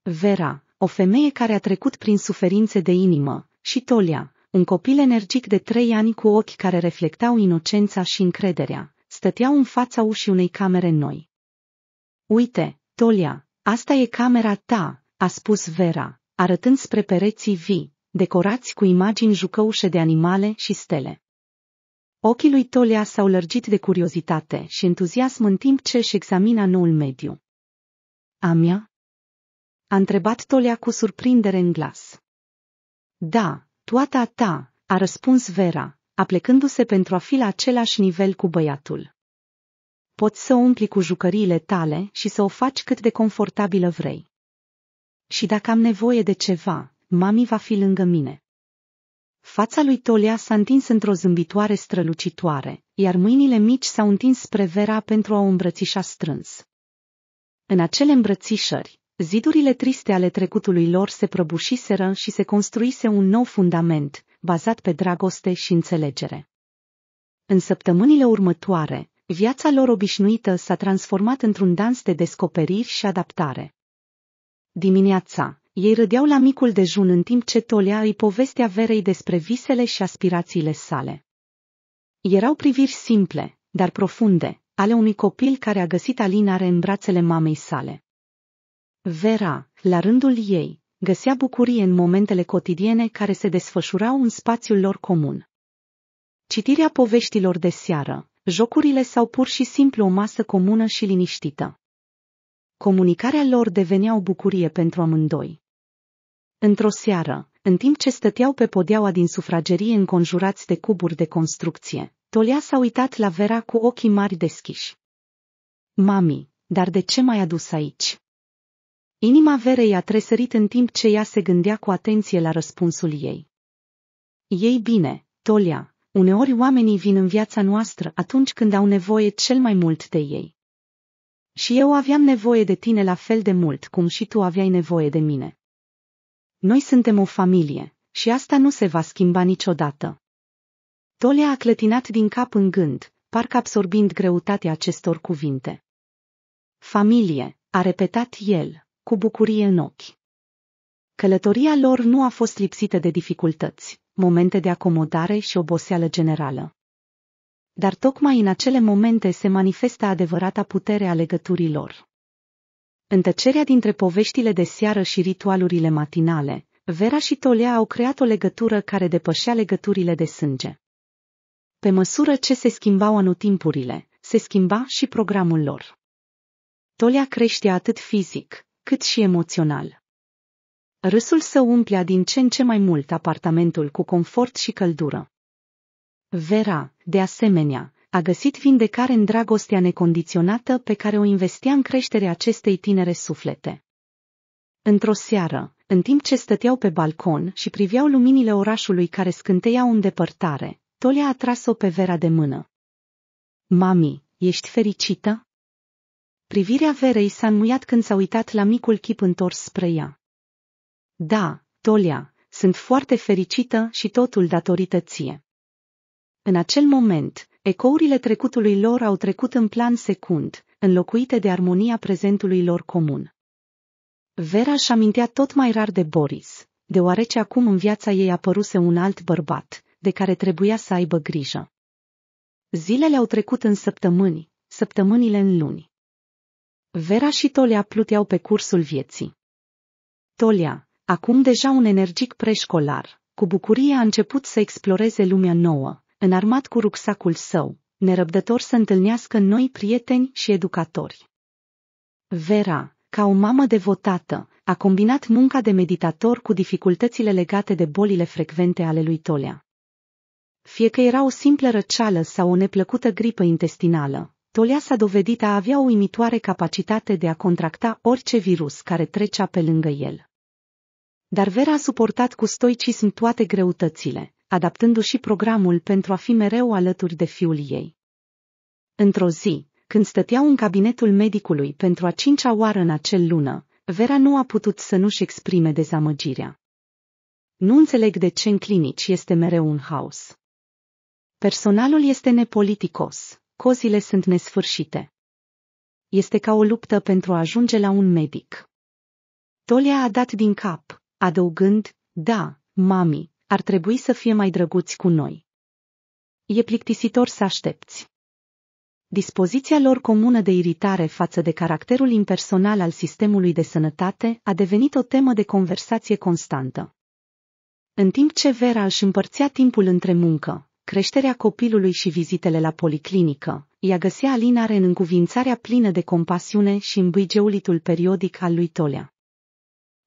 Vera, o femeie care a trecut prin suferințe de inimă, și Tolia, un copil energic de trei ani cu ochi care reflectau inocența și încrederea, stăteau în fața ușii unei camere noi. Uite, Tolia, asta e camera ta, a spus Vera, arătând spre pereții vii, decorați cu imagini jucăușe de animale și stele. Ochii lui Tolia s-au lărgit de curiozitate și entuziasm în timp ce își examina noul mediu. A mea? A întrebat Tolia cu surprindere în glas. Da, a ta, a răspuns Vera, aplecându-se pentru a fi la același nivel cu băiatul. Poți să o umpli cu jucăriile tale și să o faci cât de confortabilă vrei. Și dacă am nevoie de ceva, mami va fi lângă mine. Fața lui Tolia s-a întins într-o zâmbitoare strălucitoare, iar mâinile mici s-au întins spre Vera pentru a o îmbrățișa strâns. În acele îmbrățișări, Zidurile triste ale trecutului lor se prăbușiseră și se construise un nou fundament, bazat pe dragoste și înțelegere. În săptămânile următoare, viața lor obișnuită s-a transformat într-un dans de descoperiri și adaptare. Dimineața, ei rădeau la micul dejun în timp ce tolea îi povestea verei despre visele și aspirațiile sale. Erau priviri simple, dar profunde, ale unui copil care a găsit alinare în brațele mamei sale. Vera, la rândul ei, găsea bucurie în momentele cotidiene care se desfășurau în spațiul lor comun. Citirea poveștilor de seară, jocurile sau pur și simplu o masă comună și liniștită. Comunicarea lor devenea o bucurie pentru amândoi. Într-o seară, în timp ce stăteau pe podeaua din sufragerie înconjurați de cuburi de construcție, Tolia s-a uitat la Vera cu ochii mari deschiși. Mami, dar de ce m-ai adus aici? Inima Verei a tresărit în timp ce ea se gândea cu atenție la răspunsul ei. Ei bine, Tolia, uneori oamenii vin în viața noastră atunci când au nevoie cel mai mult de ei. Și eu aveam nevoie de tine la fel de mult cum și tu aveai nevoie de mine. Noi suntem o familie și asta nu se va schimba niciodată. Tolia a clătinat din cap în gând, parcă absorbind greutatea acestor cuvinte. Familie, a repetat el, cu bucurie în ochi. Călătoria lor nu a fost lipsită de dificultăți, momente de acomodare și oboseală generală. Dar tocmai în acele momente se manifestă adevărata putere a legăturilor. În tăcerea dintre poveștile de seară și ritualurile matinale, Vera și Tolea au creat o legătură care depășea legăturile de sânge. Pe măsură ce se schimbau anotimpurile, se schimba și programul lor. Tolea creștea atât fizic, cât și emoțional. Râsul său umplea din ce în ce mai mult apartamentul cu confort și căldură. Vera, de asemenea, a găsit vindecare în dragostea necondiționată pe care o investea în creșterea acestei tinere suflete. Într-o seară, în timp ce stăteau pe balcon și priveau luminile orașului care scânteia în depărtare, Tolia a tras-o pe Vera de mână. Mami, ești fericită? Privirea Verei s-a înmuiat când s-a uitat la micul chip întors spre ea. Da, Tolia, sunt foarte fericită și totul datorită ție. În acel moment, ecourile trecutului lor au trecut în plan secund, înlocuite de armonia prezentului lor comun. Vera își amintea tot mai rar de Boris, deoarece acum în viața ei apăruse un alt bărbat, de care trebuia să aibă grijă. Zilele au trecut în săptămâni, săptămânile în luni. Vera și Tolia pluteau pe cursul vieții. Tolia, acum deja un energic preșcolar, cu bucurie a început să exploreze lumea nouă, înarmat cu rucsacul său, nerăbdător să întâlnească noi prieteni și educatori. Vera, ca o mamă devotată, a combinat munca de meditator cu dificultățile legate de bolile frecvente ale lui Tolia. Fie că era o simplă răceală sau o neplăcută gripă intestinală, Tolia s-a dovedit a avea o imitoare capacitate de a contracta orice virus care trecea pe lângă el. Dar Vera a suportat cu stoicism toate greutățile, adaptându-și programul pentru a fi mereu alături de fiul ei. Într-o zi, când stăteau în cabinetul medicului pentru a cincea oară în acel lună, Vera nu a putut să nu-și exprime dezamăgirea. Nu înțeleg de ce în clinici este mereu un haos. Personalul este nepoliticos. Cozile sunt nesfârșite. Este ca o luptă pentru a ajunge la un medic. Tolia a dat din cap, adăugând, da, mami, ar trebui să fie mai drăguți cu noi. E plictisitor să aștepți. Dispoziția lor comună de iritare față de caracterul impersonal al sistemului de sănătate a devenit o temă de conversație constantă. În timp ce Vera își împărțea timpul între muncă, creșterea copilului și vizitele la policlinică, ea găsea alinare în încuvințarea plină de compasiune și în bâigeulitul periodic al lui Tolea.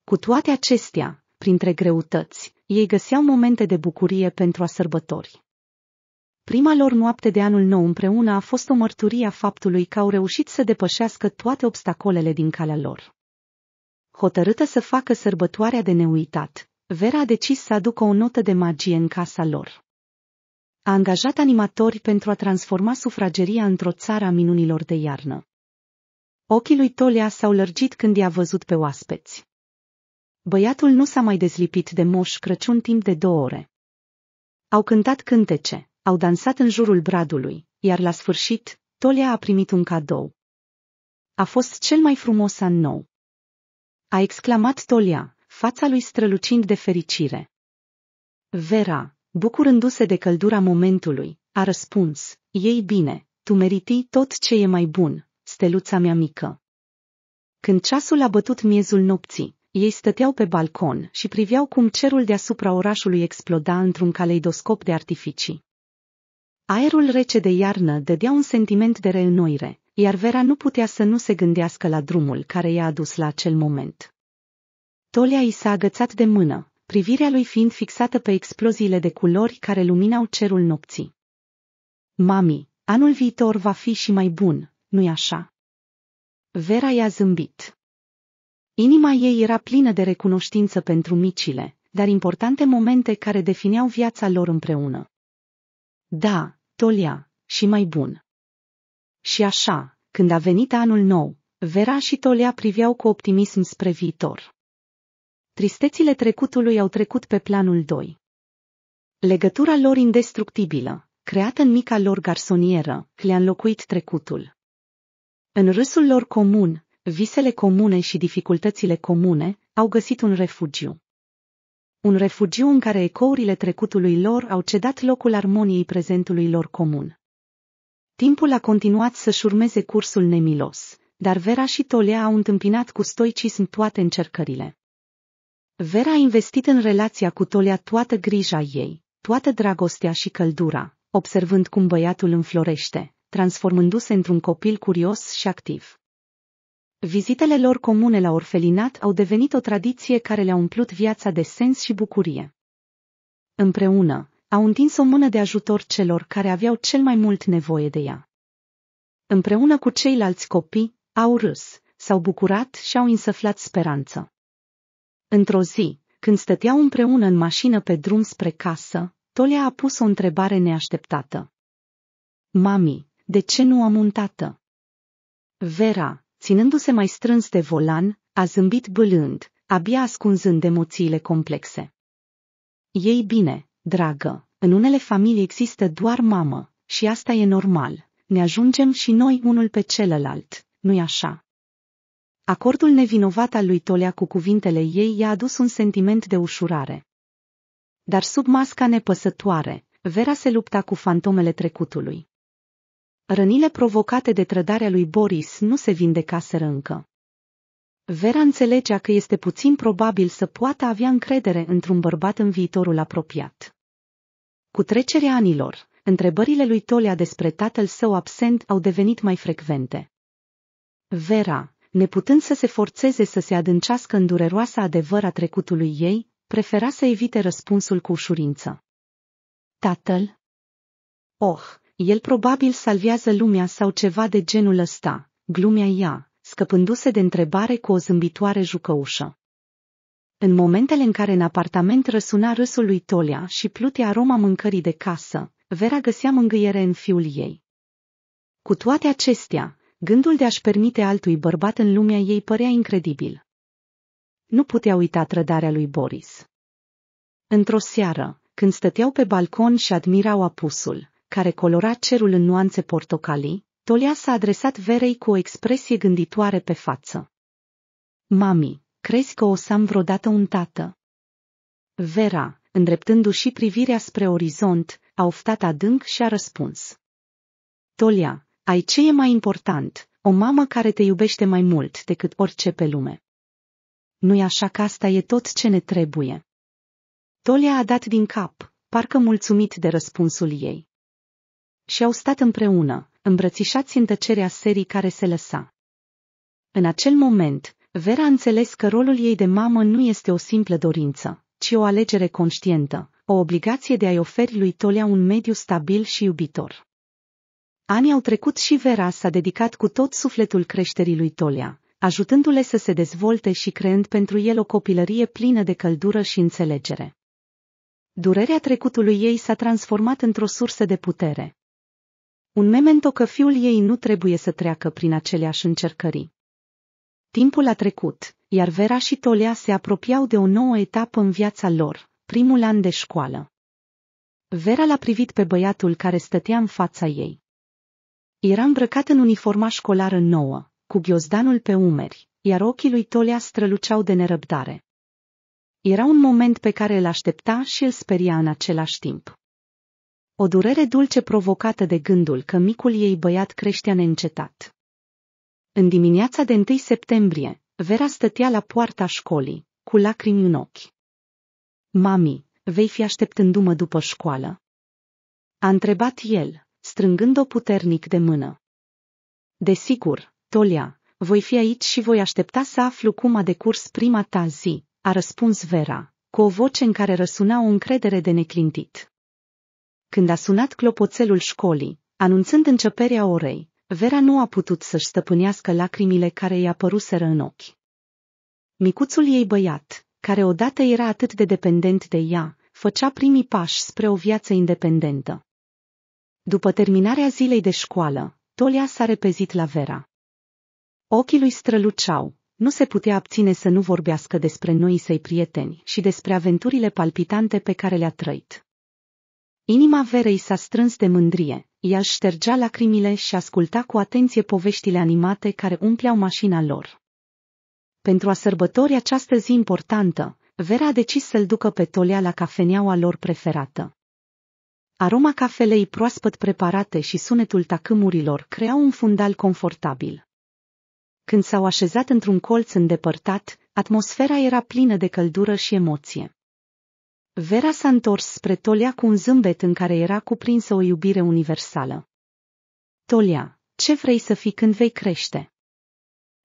Cu toate acestea, printre greutăți, ei găseau momente de bucurie pentru a sărbători. Prima lor noapte de anul nou împreună a fost o mărturie a faptului că au reușit să depășească toate obstacolele din calea lor. Hotărâtă să facă sărbătoarea de neuitat, Vera a decis să aducă o notă de magie în casa lor a angajat animatori pentru a transforma sufrageria într-o țară a minunilor de iarnă. Ochii lui Tolia s-au lărgit când i-a văzut pe oaspeți. Băiatul nu s-a mai dezlipit de moș Crăciun timp de două ore. Au cântat cântece, au dansat în jurul bradului, iar la sfârșit, Tolia a primit un cadou. A fost cel mai frumos an nou. A exclamat Tolia, fața lui strălucind de fericire. Vera, bucurându-se de căldura momentului, a răspuns, ei bine, tu meriti tot ce e mai bun, steluța mea mică. Când ceasul a bătut miezul nopții, ei stăteau pe balcon și priveau cum cerul deasupra orașului exploda într-un caleidoscop de artificii. Aerul rece de iarnă dădea un sentiment de reînnoire, iar Vera nu putea să nu se gândească la drumul care i-a adus la acel moment. Tolia i s-a agățat de mână, privirea lui fiind fixată pe exploziile de culori care luminau cerul nopții. Mami, anul viitor va fi și mai bun, nu-i așa? Vera i-a zâmbit. Inima ei era plină de recunoștință pentru micile, dar importante momente care defineau viața lor împreună. Da, Tolia, și mai bun. Și așa, când a venit anul nou, Vera și Tolia priveau cu optimism spre viitor. Tristețile trecutului au trecut pe planul 2. Legătura lor indestructibilă, creată în mica lor garsonieră, le-a înlocuit trecutul. În râsul lor comun, visele comune și dificultățile comune au găsit un refugiu. Un refugiu în care ecourile trecutului lor au cedat locul armoniei prezentului lor comun. Timpul a continuat să-și urmeze cursul nemilos, dar Vera și Tolea au întâmpinat cu stoicism toate încercările. Vera a investit în relația cu Tolia toată grija ei, toată dragostea și căldura, observând cum băiatul înflorește, transformându-se într-un copil curios și activ. Vizitele lor comune la orfelinat au devenit o tradiție care le-a umplut viața de sens și bucurie. Împreună, au întins o mână de ajutor celor care aveau cel mai mult nevoie de ea. Împreună cu ceilalți copii, au râs, s-au bucurat și au insăflat speranță. Într-o zi, când stăteau împreună în mașină pe drum spre casă, Tolia a pus o întrebare neașteptată. Mami, de ce nu am un tată? Vera, ținându-se mai strâns de volan, a zâmbit bâlând, abia ascunzând emoțiile complexe. Ei bine, dragă, în unele familii există doar mamă, și asta e normal. Ne ajungem și noi unul pe celălalt, nu-i așa? Acordul nevinovat al lui Tolea cu cuvintele ei i-a adus un sentiment de ușurare. Dar sub masca nepăsătoare, Vera se lupta cu fantomele trecutului. Rănile provocate de trădarea lui Boris nu se vindecaseră încă. Vera înțelegea că este puțin probabil să poată avea încredere într-un bărbat în viitorul apropiat. Cu trecerea anilor, întrebările lui Tolea despre tatăl său absent au devenit mai frecvente. Vera, neputând să se forțeze să se adâncească în dureroasa adevăr a trecutului ei, prefera să evite răspunsul cu ușurință. Tatăl? Oh, el probabil salvează lumea sau ceva de genul ăsta, glumea ea, scăpându-se de întrebare cu o zâmbitoare jucăușă. În momentele în care în apartament răsuna râsul lui Tolia și plutea aroma mâncării de casă, Vera găsea mângâiere în fiul ei. Cu toate acestea, Gândul de a-și permite altui bărbat în lumea ei părea incredibil. Nu putea uita trădarea lui Boris. Într-o seară, când stăteau pe balcon și admirau apusul, care colora cerul în nuanțe portocalii, Tolia s-a adresat Verei cu o expresie gânditoare pe față. Mami, crezi că o să am vreodată un tată? Vera, îndreptându-și privirea spre orizont, a oftat adânc și a răspuns. Tolia, ai ce e mai important, o mamă care te iubește mai mult decât orice pe lume. Nu-i așa că asta e tot ce ne trebuie. Tolia a dat din cap, parcă mulțumit de răspunsul ei. Și au stat împreună, îmbrățișați în tăcerea serii care se lăsa. În acel moment, Vera a înțeles că rolul ei de mamă nu este o simplă dorință, ci o alegere conștientă, o obligație de a-i oferi lui Tolia un mediu stabil și iubitor. Anii au trecut și Vera s-a dedicat cu tot sufletul creșterii lui Tolia, ajutându-le să se dezvolte și creând pentru el o copilărie plină de căldură și înțelegere. Durerea trecutului ei s-a transformat într-o sursă de putere. Un memento că fiul ei nu trebuie să treacă prin aceleași încercări. Timpul a trecut, iar Vera și Tolia se apropiau de o nouă etapă în viața lor, primul an de școală. Vera l-a privit pe băiatul care stătea în fața ei. Era îmbrăcat în uniforma școlară nouă, cu ghiozdanul pe umeri, iar ochii lui Tolia străluceau de nerăbdare. Era un moment pe care îl aștepta și îl speria în același timp. O durere dulce provocată de gândul că micul ei băiat creștea neîncetat. În dimineața de 1 septembrie, Vera stătea la poarta școlii, cu lacrimi în ochi. Mami, vei fi așteptându-mă după școală? A întrebat el, strângând-o puternic de mână. Desigur, Tolia, voi fi aici și voi aștepta să aflu cum a decurs prima ta zi, a răspuns Vera, cu o voce în care răsuna o încredere de neclintit. Când a sunat clopoțelul școlii, anunțând începerea orei, Vera nu a putut să-și stăpânească lacrimile care i-a păruseră în ochi. Micuțul ei băiat, care odată era atât de dependent de ea, făcea primii pași spre o viață independentă. După terminarea zilei de școală, Tolia s-a repezit la Vera. Ochii lui străluceau, nu se putea abține să nu vorbească despre noi săi prieteni și despre aventurile palpitante pe care le-a trăit. Inima Verei s-a strâns de mândrie, ea își ștergea lacrimile și asculta cu atenție poveștile animate care umpleau mașina lor. Pentru a sărbători această zi importantă, Vera a decis să-l ducă pe Tolea la cafeneaua lor preferată. Aroma cafelei proaspăt preparate și sunetul tacâmurilor creau un fundal confortabil. Când s-au așezat într-un colț îndepărtat, atmosfera era plină de căldură și emoție. Vera s-a întors spre Tolia cu un zâmbet în care era cuprinsă o iubire universală. Tolia, ce vrei să fii când vei crește?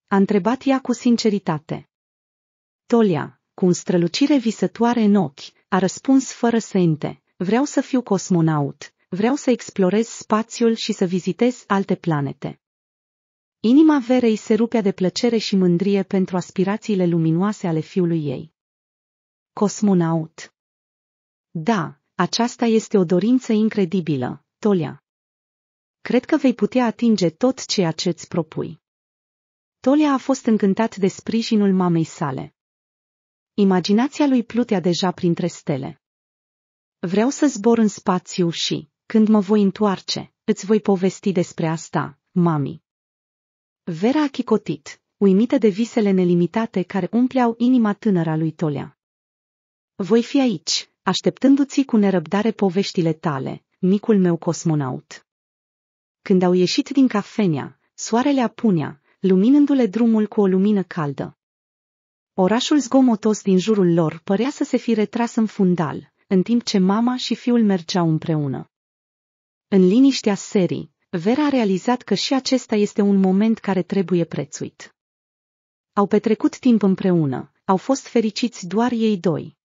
A întrebat ea cu sinceritate. Tolia, cu un strălucire visătoare în ochi, a răspuns fără să Vreau să fiu cosmonaut, vreau să explorez spațiul și să vizitez alte planete. Inima Verei se rupea de plăcere și mândrie pentru aspirațiile luminoase ale fiului ei. Cosmonaut. Da, aceasta este o dorință incredibilă, Tolia. Cred că vei putea atinge tot ceea ce îți propui. Tolia a fost încântat de sprijinul mamei sale. Imaginația lui plutea deja printre stele. Vreau să zbor în spațiu și, când mă voi întoarce, îți voi povesti despre asta, mami. Vera a chicotit, uimită de visele nelimitate care umpleau inima tânără lui Tolea. Voi fi aici, așteptându-ți cu nerăbdare poveștile tale, micul meu cosmonaut. Când au ieșit din cafenea, soarele apunea, luminându-le drumul cu o lumină caldă. Orașul zgomotos din jurul lor părea să se fi retras în fundal, în timp ce mama și fiul mergeau împreună. În liniștea serii, Vera a realizat că și acesta este un moment care trebuie prețuit. Au petrecut timp împreună, au fost fericiți doar ei doi.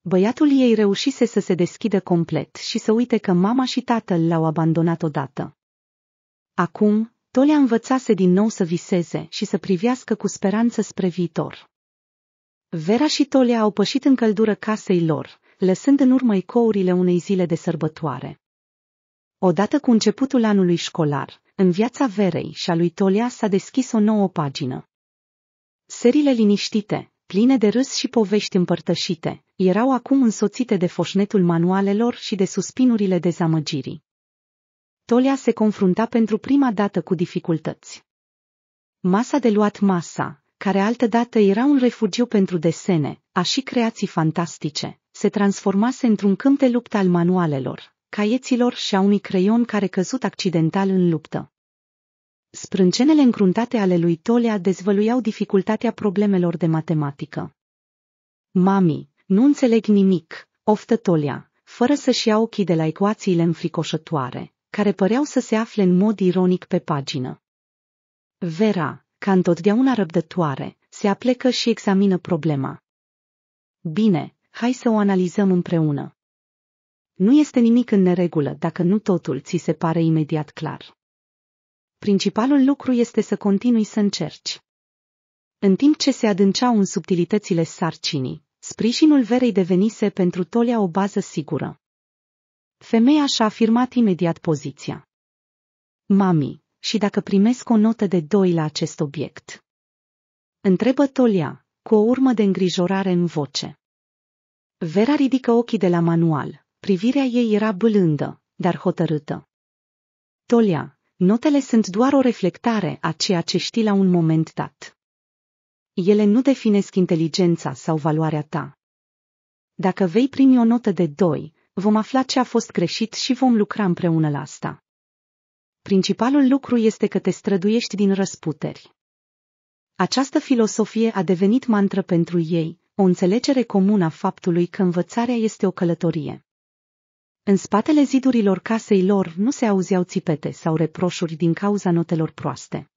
Băiatul ei reușise să se deschidă complet și să uite că mama și tatăl l-au abandonat odată. Acum, Tolia învățase din nou să viseze și să privească cu speranță spre viitor. Vera și Tolia au pășit în căldură casei lor, lăsând în urmă icourile unei zile de sărbătoare. Odată cu începutul anului școlar, în viața Verei și a lui Tolia s-a deschis o nouă pagină. Serile liniștite, pline de râs și povești împărtășite, erau acum însoțite de foșnetul manualelor și de suspinurile dezamăgirii. Tolia se confrunta pentru prima dată cu dificultăți. Masa de luat masa, care altădată era un refugiu pentru desene, a și creații fantastice, se transformase într-un câmp de luptă al manualelor, caieților și a unui creion care căzut accidental în luptă. Sprâncenele încruntate ale lui Tolea dezvăluiau dificultatea problemelor de matematică. Mami, nu înțeleg nimic, oftă Tolea, fără să-și ia ochii de la ecuațiile înfricoșătoare, care păreau să se afle în mod ironic pe pagină. Vera, ca întotdeauna răbdătoare, se aplecă și examină problema. Bine, hai să o analizăm împreună. Nu este nimic în neregulă dacă nu totul ți se pare imediat clar. Principalul lucru este să continui să încerci. În timp ce se adânceau în subtilitățile sarcinii, sprijinul verei devenise pentru Tolia o bază sigură. Femeia și-a afirmat imediat poziția. Mami, și dacă primesc o notă de 2 la acest obiect? Întrebă Tolia, cu o urmă de îngrijorare în voce. Vera ridică ochii de la manual, privirea ei era bâlândă, dar hotărâtă. Tolia, notele sunt doar o reflectare a ceea ce știi la un moment dat. Ele nu definesc inteligența sau valoarea ta. Dacă vei primi o notă de 2, vom afla ce a fost greșit și vom lucra împreună la asta principalul lucru este că te străduiești din răsputeri. Această filosofie a devenit mantră pentru ei, o înțelegere comună a faptului că învățarea este o călătorie. În spatele zidurilor casei lor nu se auzeau țipete sau reproșuri din cauza notelor proaste.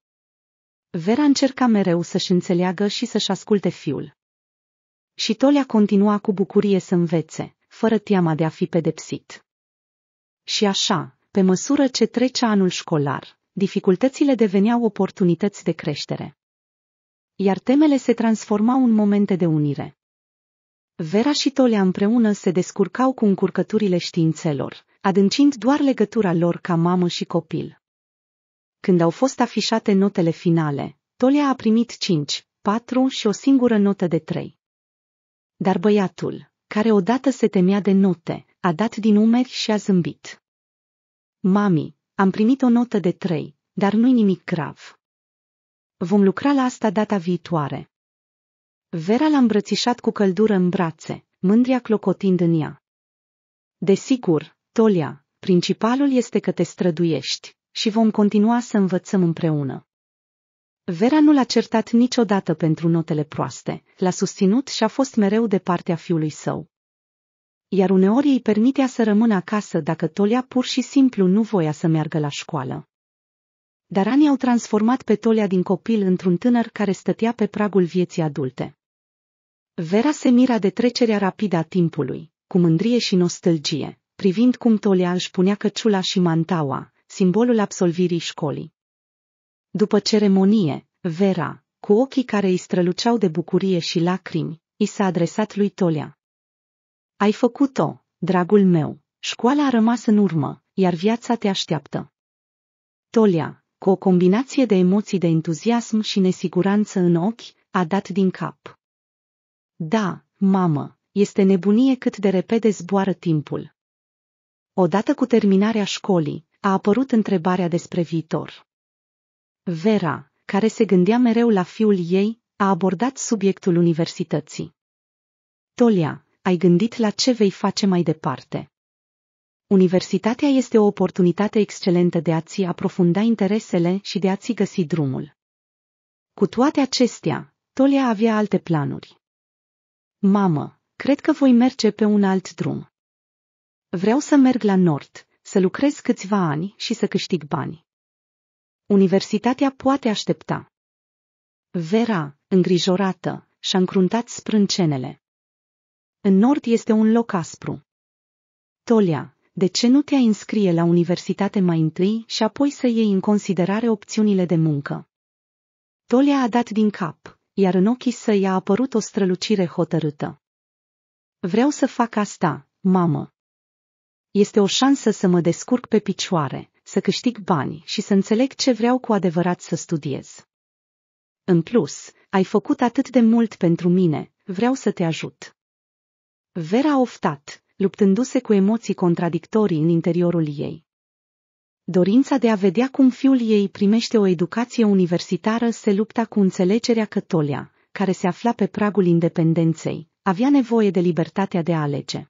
Vera încerca mereu să-și înțeleagă și să-și asculte fiul. Și Tolia continua cu bucurie să învețe, fără teama de a fi pedepsit. Și așa, pe măsură ce trece anul școlar, dificultățile deveneau oportunități de creștere. Iar temele se transformau în momente de unire. Vera și Tolea împreună se descurcau cu încurcăturile științelor, adâncind doar legătura lor ca mamă și copil. Când au fost afișate notele finale, Tolea a primit 5, 4 și o singură notă de 3. Dar băiatul, care odată se temea de note, a dat din umeri și a zâmbit. Mami, am primit o notă de trei, dar nu-i nimic grav. Vom lucra la asta data viitoare. Vera l-a îmbrățișat cu căldură în brațe, mândria clocotind în ea. Desigur, Tolia, principalul este că te străduiești și vom continua să învățăm împreună. Vera nu l-a certat niciodată pentru notele proaste, l-a susținut și a fost mereu de partea fiului său iar uneori îi permitea să rămână acasă dacă Tolia pur și simplu nu voia să meargă la școală. Dar anii au transformat pe Tolia din copil într-un tânăr care stătea pe pragul vieții adulte. Vera se mira de trecerea rapidă a timpului, cu mândrie și nostalgie, privind cum Tolia își punea căciula și mantaua, simbolul absolvirii școlii. După ceremonie, Vera, cu ochii care îi străluceau de bucurie și lacrimi, i s-a adresat lui Tolia. Ai făcut-o, dragul meu. Școala a rămas în urmă, iar viața te așteaptă. Tolia, cu o combinație de emoții de entuziasm și nesiguranță în ochi, a dat din cap. Da, mamă, este nebunie cât de repede zboară timpul. Odată cu terminarea școlii, a apărut întrebarea despre viitor. Vera, care se gândea mereu la fiul ei, a abordat subiectul universității. Tolia, ai gândit la ce vei face mai departe. Universitatea este o oportunitate excelentă de a-ți aprofunda interesele și de a-ți găsi drumul. Cu toate acestea, Tolia avea alte planuri. Mamă, cred că voi merge pe un alt drum. Vreau să merg la nord, să lucrez câțiva ani și să câștig bani. Universitatea poate aștepta. Vera, îngrijorată, și-a încruntat sprâncenele. În nord este un loc aspru. Tolia, de ce nu te-ai înscrie la universitate mai întâi și apoi să iei în considerare opțiunile de muncă? Tolia a dat din cap, iar în ochii săi i-a apărut o strălucire hotărâtă. Vreau să fac asta, mamă. Este o șansă să mă descurc pe picioare, să câștig bani și să înțeleg ce vreau cu adevărat să studiez. În plus, ai făcut atât de mult pentru mine, vreau să te ajut. Vera a oftat, luptându-se cu emoții contradictorii în interiorul ei. Dorința de a vedea cum fiul ei primește o educație universitară se lupta cu înțelegerea că Tolia, care se afla pe pragul independenței, avea nevoie de libertatea de a alege.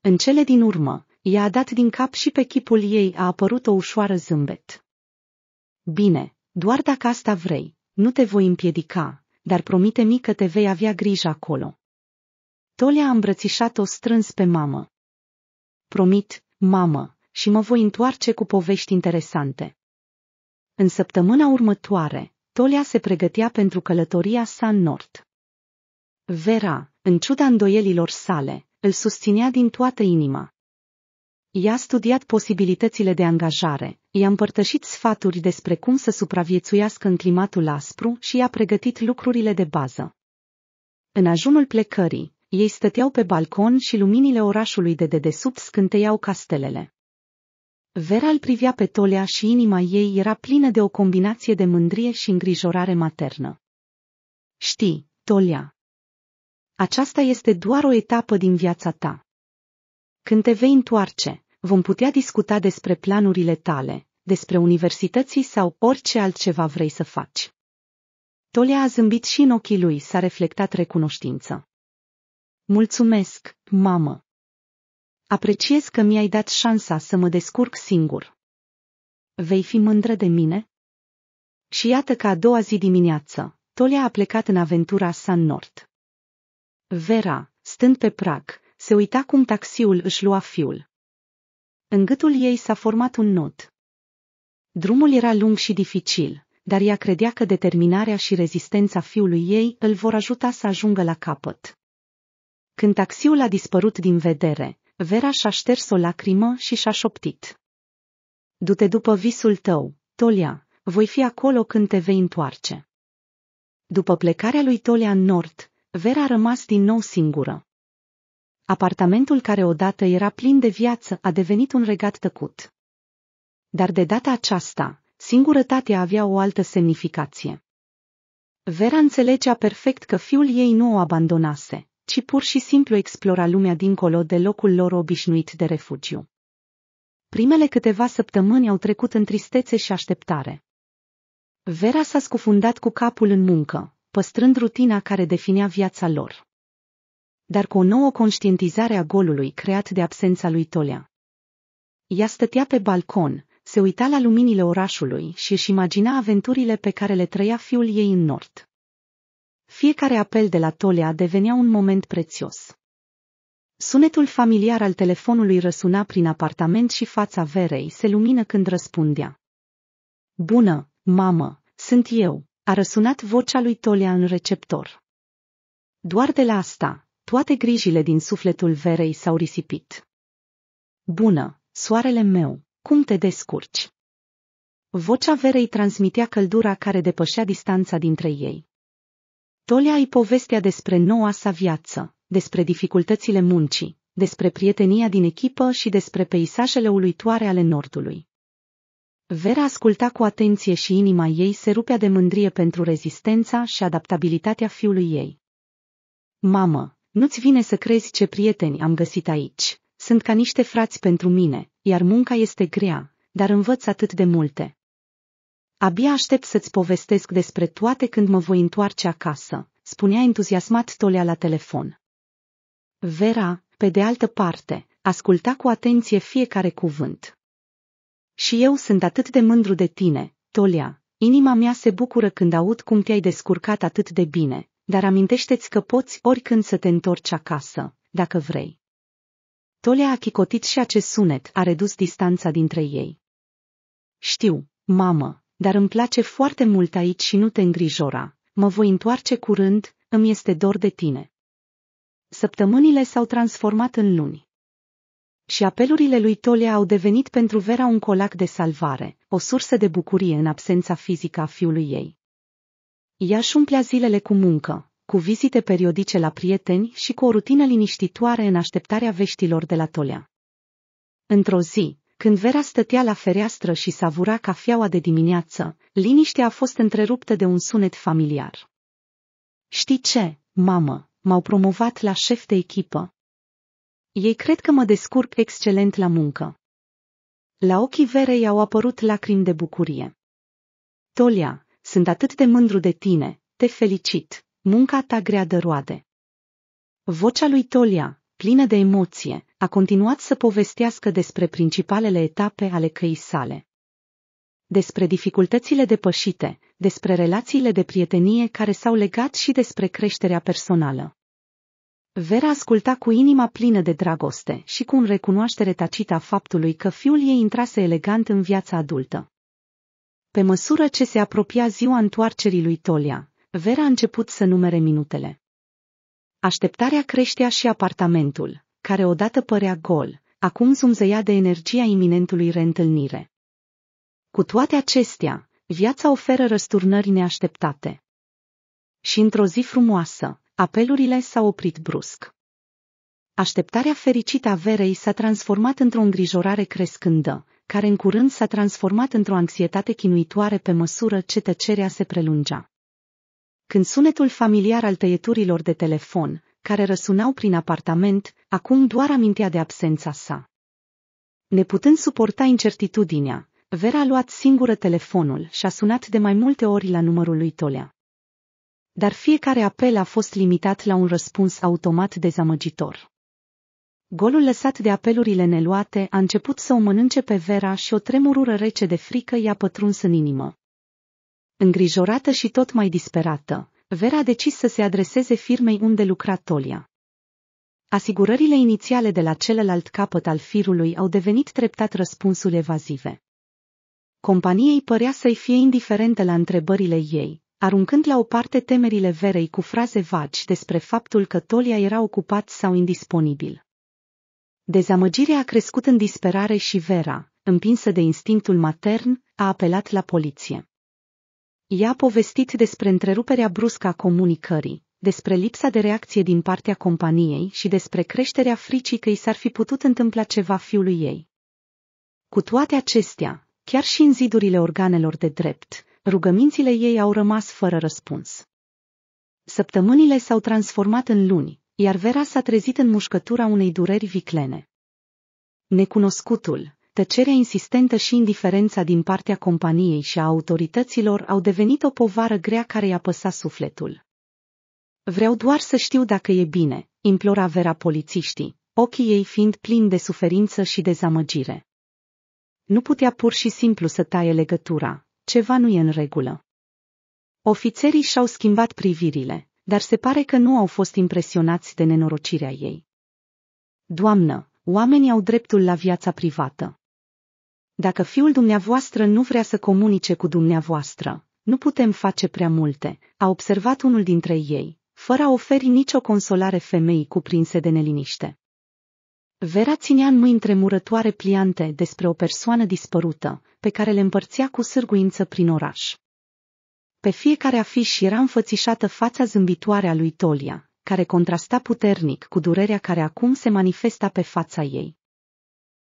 În cele din urmă, i-a dat din cap și pe chipul ei a apărut o ușoară zâmbet. Bine, doar dacă asta vrei, nu te voi împiedica, dar promite-mi că te vei avea grijă acolo. Tole a îmbrățișat-o strâns pe mamă. Promit, mamă, și mă voi întoarce cu povești interesante. În săptămâna următoare, Tolia se pregătea pentru călătoria sa în nord. Vera, în ciuda îndoielilor sale, îl susținea din toată inima. Ea a studiat posibilitățile de angajare, i-a împărtășit sfaturi despre cum să supraviețuiască în climatul aspru și i-a pregătit lucrurile de bază. În ajunul plecării, ei stăteau pe balcon și luminile orașului de dedesubt scânteiau castelele. Vera îl privea pe Tolea și inima ei era plină de o combinație de mândrie și îngrijorare maternă. Știi, Tolea, aceasta este doar o etapă din viața ta. Când te vei întoarce, vom putea discuta despre planurile tale, despre universității sau orice altceva vrei să faci. Tolea a zâmbit și în ochii lui s-a reflectat recunoștință. Mulțumesc, mamă! Apreciez că mi-ai dat șansa să mă descurc singur. Vei fi mândră de mine? Și iată că a doua zi dimineață, Tolia a plecat în aventura sa în nord. Vera, stând pe prag, se uita cum taxiul își lua fiul. În gâtul ei s-a format un nod. Drumul era lung și dificil, dar ea credea că determinarea și rezistența fiului ei îl vor ajuta să ajungă la capăt. Când taxiul a dispărut din vedere, Vera și-a șters o lacrimă și și-a șoptit. Du-te după visul tău, Tolia, voi fi acolo când te vei întoarce. După plecarea lui Tolia în nord, Vera a rămas din nou singură. Apartamentul care odată era plin de viață a devenit un regat tăcut. Dar de data aceasta, singurătatea avea o altă semnificație. Vera înțelegea perfect că fiul ei nu o abandonase, ci pur și simplu explora lumea dincolo de locul lor obișnuit de refugiu. Primele câteva săptămâni au trecut în tristețe și așteptare. Vera s-a scufundat cu capul în muncă, păstrând rutina care definea viața lor. Dar cu o nouă conștientizare a golului creat de absența lui Tolea. Ea stătea pe balcon, se uita la luminile orașului și își imagina aventurile pe care le trăia fiul ei în nord. Fiecare apel de la Tolea devenea un moment prețios. Sunetul familiar al telefonului răsuna prin apartament și fața Verei se lumină când răspundea. Bună, mamă, sunt eu, a răsunat vocea lui Tolea în receptor. Doar de la asta, toate grijile din sufletul Verei s-au risipit. Bună, soarele meu, cum te descurci? Vocea Verei transmitea căldura care depășea distanța dintre ei. Tolia ai povestea despre noua sa viață, despre dificultățile muncii, despre prietenia din echipă și despre peisajele uluitoare ale Nordului. Vera asculta cu atenție și inima ei se rupea de mândrie pentru rezistența și adaptabilitatea fiului ei. Mamă, nu-ți vine să crezi ce prieteni am găsit aici. Sunt ca niște frați pentru mine, iar munca este grea, dar învăț atât de multe. Abia aștept să-ți povestesc despre toate când mă voi întoarce acasă, spunea entuziasmat Tolea la telefon. Vera, pe de altă parte, asculta cu atenție fiecare cuvânt. Și eu sunt atât de mândru de tine, Tolia. Inima mea se bucură când aud cum te-ai descurcat atât de bine, dar amintește-ți că poți oricând să te întorci acasă, dacă vrei. Tolia a chicotit și acest sunet a redus distanța dintre ei. Știu, mamă, dar îmi place foarte mult aici și nu te îngrijora. Mă voi întoarce curând, îmi este dor de tine. Săptămânile s-au transformat în luni. Și apelurile lui Tolia au devenit pentru Vera un colac de salvare, o sursă de bucurie în absența fizică a fiului ei. Ea își umplea zilele cu muncă, cu vizite periodice la prieteni și cu o rutină liniștitoare în așteptarea veștilor de la Tolia. Într-o zi, când Vera stătea la fereastră și savura cafeaua de dimineață, liniștea a fost întreruptă de un sunet familiar. Știi ce, mamă, m-au promovat la șef de echipă. Ei cred că mă descurc excelent la muncă. La ochii Verei au apărut lacrimi de bucurie. Tolia, sunt atât de mândru de tine, te felicit, munca ta grea de roade. Vocea lui Tolia, plină de emoție, a continuat să povestească despre principalele etape ale căii sale. Despre dificultățile depășite, despre relațiile de prietenie care s-au legat și despre creșterea personală. Vera asculta cu inima plină de dragoste și cu un recunoaștere tacită a faptului că fiul ei intrase elegant în viața adultă. Pe măsură ce se apropia ziua întoarcerii lui Tolia, Vera a început să numere minutele. Așteptarea creștea și apartamentul, care odată părea gol, acum zumzăia de energia iminentului reîntâlnire. Cu toate acestea, viața oferă răsturnări neașteptate. Și într-o zi frumoasă, apelurile s-au oprit brusc. Așteptarea fericită a verei s-a transformat într-o îngrijorare crescândă, care în curând s-a transformat într-o anxietate chinuitoare pe măsură ce tăcerea se prelungea. Când sunetul familiar al tăieturilor de telefon, care răsunau prin apartament, acum doar amintea de absența sa. Neputând suporta incertitudinea, Vera a luat singură telefonul și a sunat de mai multe ori la numărul lui Tolea. Dar fiecare apel a fost limitat la un răspuns automat dezamăgitor. Golul lăsat de apelurile neluate a început să o mănânce pe Vera și o tremurură rece de frică i-a pătruns în inimă. Îngrijorată și tot mai disperată, Vera a decis să se adreseze firmei unde lucra Tolia. Asigurările inițiale de la celălalt capăt al firului au devenit treptat răspunsul evazive. Companiei părea să-i fie indiferentă la întrebările ei, aruncând la o parte temerile Verei cu fraze vagi despre faptul că Tolia era ocupat sau indisponibil. Dezamăgirea a crescut în disperare și Vera, împinsă de instinctul matern, a apelat la poliție. Ea a povestit despre întreruperea bruscă a comunicării, despre lipsa de reacție din partea companiei și despre creșterea fricii că i s-ar fi putut întâmpla ceva fiului ei. Cu toate acestea, chiar și în zidurile organelor de drept, rugămințile ei au rămas fără răspuns. Săptămânile s-au transformat în luni, iar Vera s-a trezit în mușcătura unei dureri viclene. Necunoscutul, tăcerea insistentă și indiferența din partea companiei și a autorităților au devenit o povară grea care i-a păsat sufletul. Vreau doar să știu dacă e bine, implora Vera polițiștii, ochii ei fiind plini de suferință și dezamăgire. Nu putea pur și simplu să taie legătura, ceva nu e în regulă. Ofițerii și-au schimbat privirile, dar se pare că nu au fost impresionați de nenorocirea ei. Doamnă, oamenii au dreptul la viața privată. Dacă fiul dumneavoastră nu vrea să comunice cu dumneavoastră, nu putem face prea multe, a observat unul dintre ei, fără a oferi nicio consolare femeii cuprinse de neliniște. Vera ținea în mâini tremurătoare pliante despre o persoană dispărută, pe care le împărțea cu sârguință prin oraș. Pe fiecare afiș era înfățișată fața zâmbitoare a lui Tolia, care contrasta puternic cu durerea care acum se manifesta pe fața ei.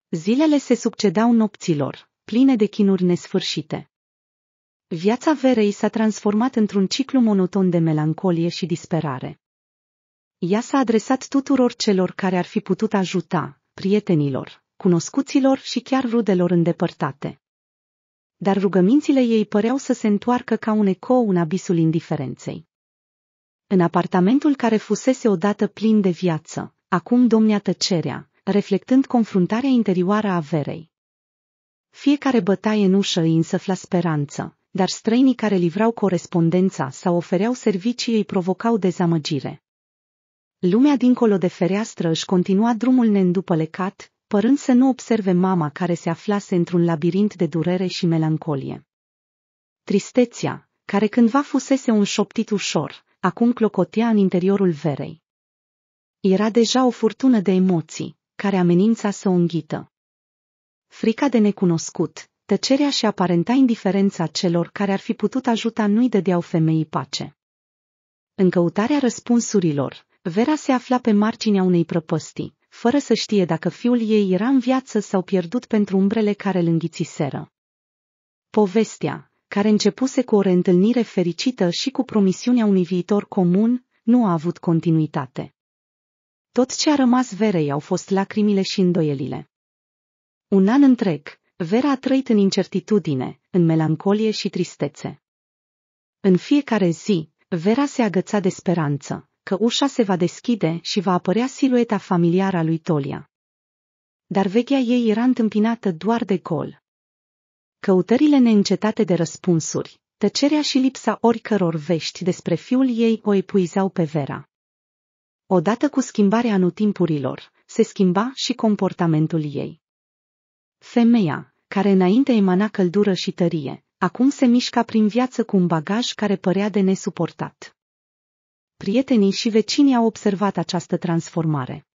Zilele se succedau nopților, pline de chinuri nesfârșite. Viața Verei s-a transformat într-un ciclu monoton de melancolie și disperare. Ea s-a adresat tuturor celor care ar fi putut ajuta, prietenilor, cunoscuților și chiar rudelor îndepărtate. Dar rugămințile ei păreau să se întoarcă ca un ecou în abisul indiferenței. În apartamentul care fusese odată plin de viață, acum domnea tăcerea, reflectând confruntarea interioară a verei. Fiecare bătaie în ușă îi însăfla speranță, dar străinii care livrau corespondența sau ofereau servicii îi provocau dezamăgire. Lumea dincolo de fereastră își continua drumul neîndupălecat, părând să nu observe mama care se aflase într-un labirint de durere și melancolie. Tristețea, care cândva fusese un șoptit ușor, acum clocotea în interiorul verei. Era deja o furtună de emoții, care amenința să o înghită. Frica de necunoscut, tăcerea și aparenta indiferența celor care ar fi putut ajuta nu-i dădeau femeii pace. În căutarea răspunsurilor, Vera se afla pe marginea unei prăpăstii, fără să știe dacă fiul ei era în viață sau pierdut pentru umbrele care îl înghițiseră. Povestea, care începuse cu o reîntâlnire fericită și cu promisiunea unui viitor comun, nu a avut continuitate. Tot ce a rămas Verei au fost lacrimile și îndoielile. Un an întreg, Vera a trăit în incertitudine, în melancolie și tristețe. În fiecare zi, Vera se agăța de speranță, că ușa se va deschide și va apărea silueta familiară a lui Tolia. Dar vechea ei era întâmpinată doar de gol. Căutările neîncetate de răspunsuri, tăcerea și lipsa oricăror vești despre fiul ei o epuizau pe Vera. Odată cu schimbarea anotimpurilor, se schimba și comportamentul ei. Femeia, care înainte emana căldură și tărie, acum se mișca prin viață cu un bagaj care părea de nesuportat. Prietenii și vecinii au observat această transformare.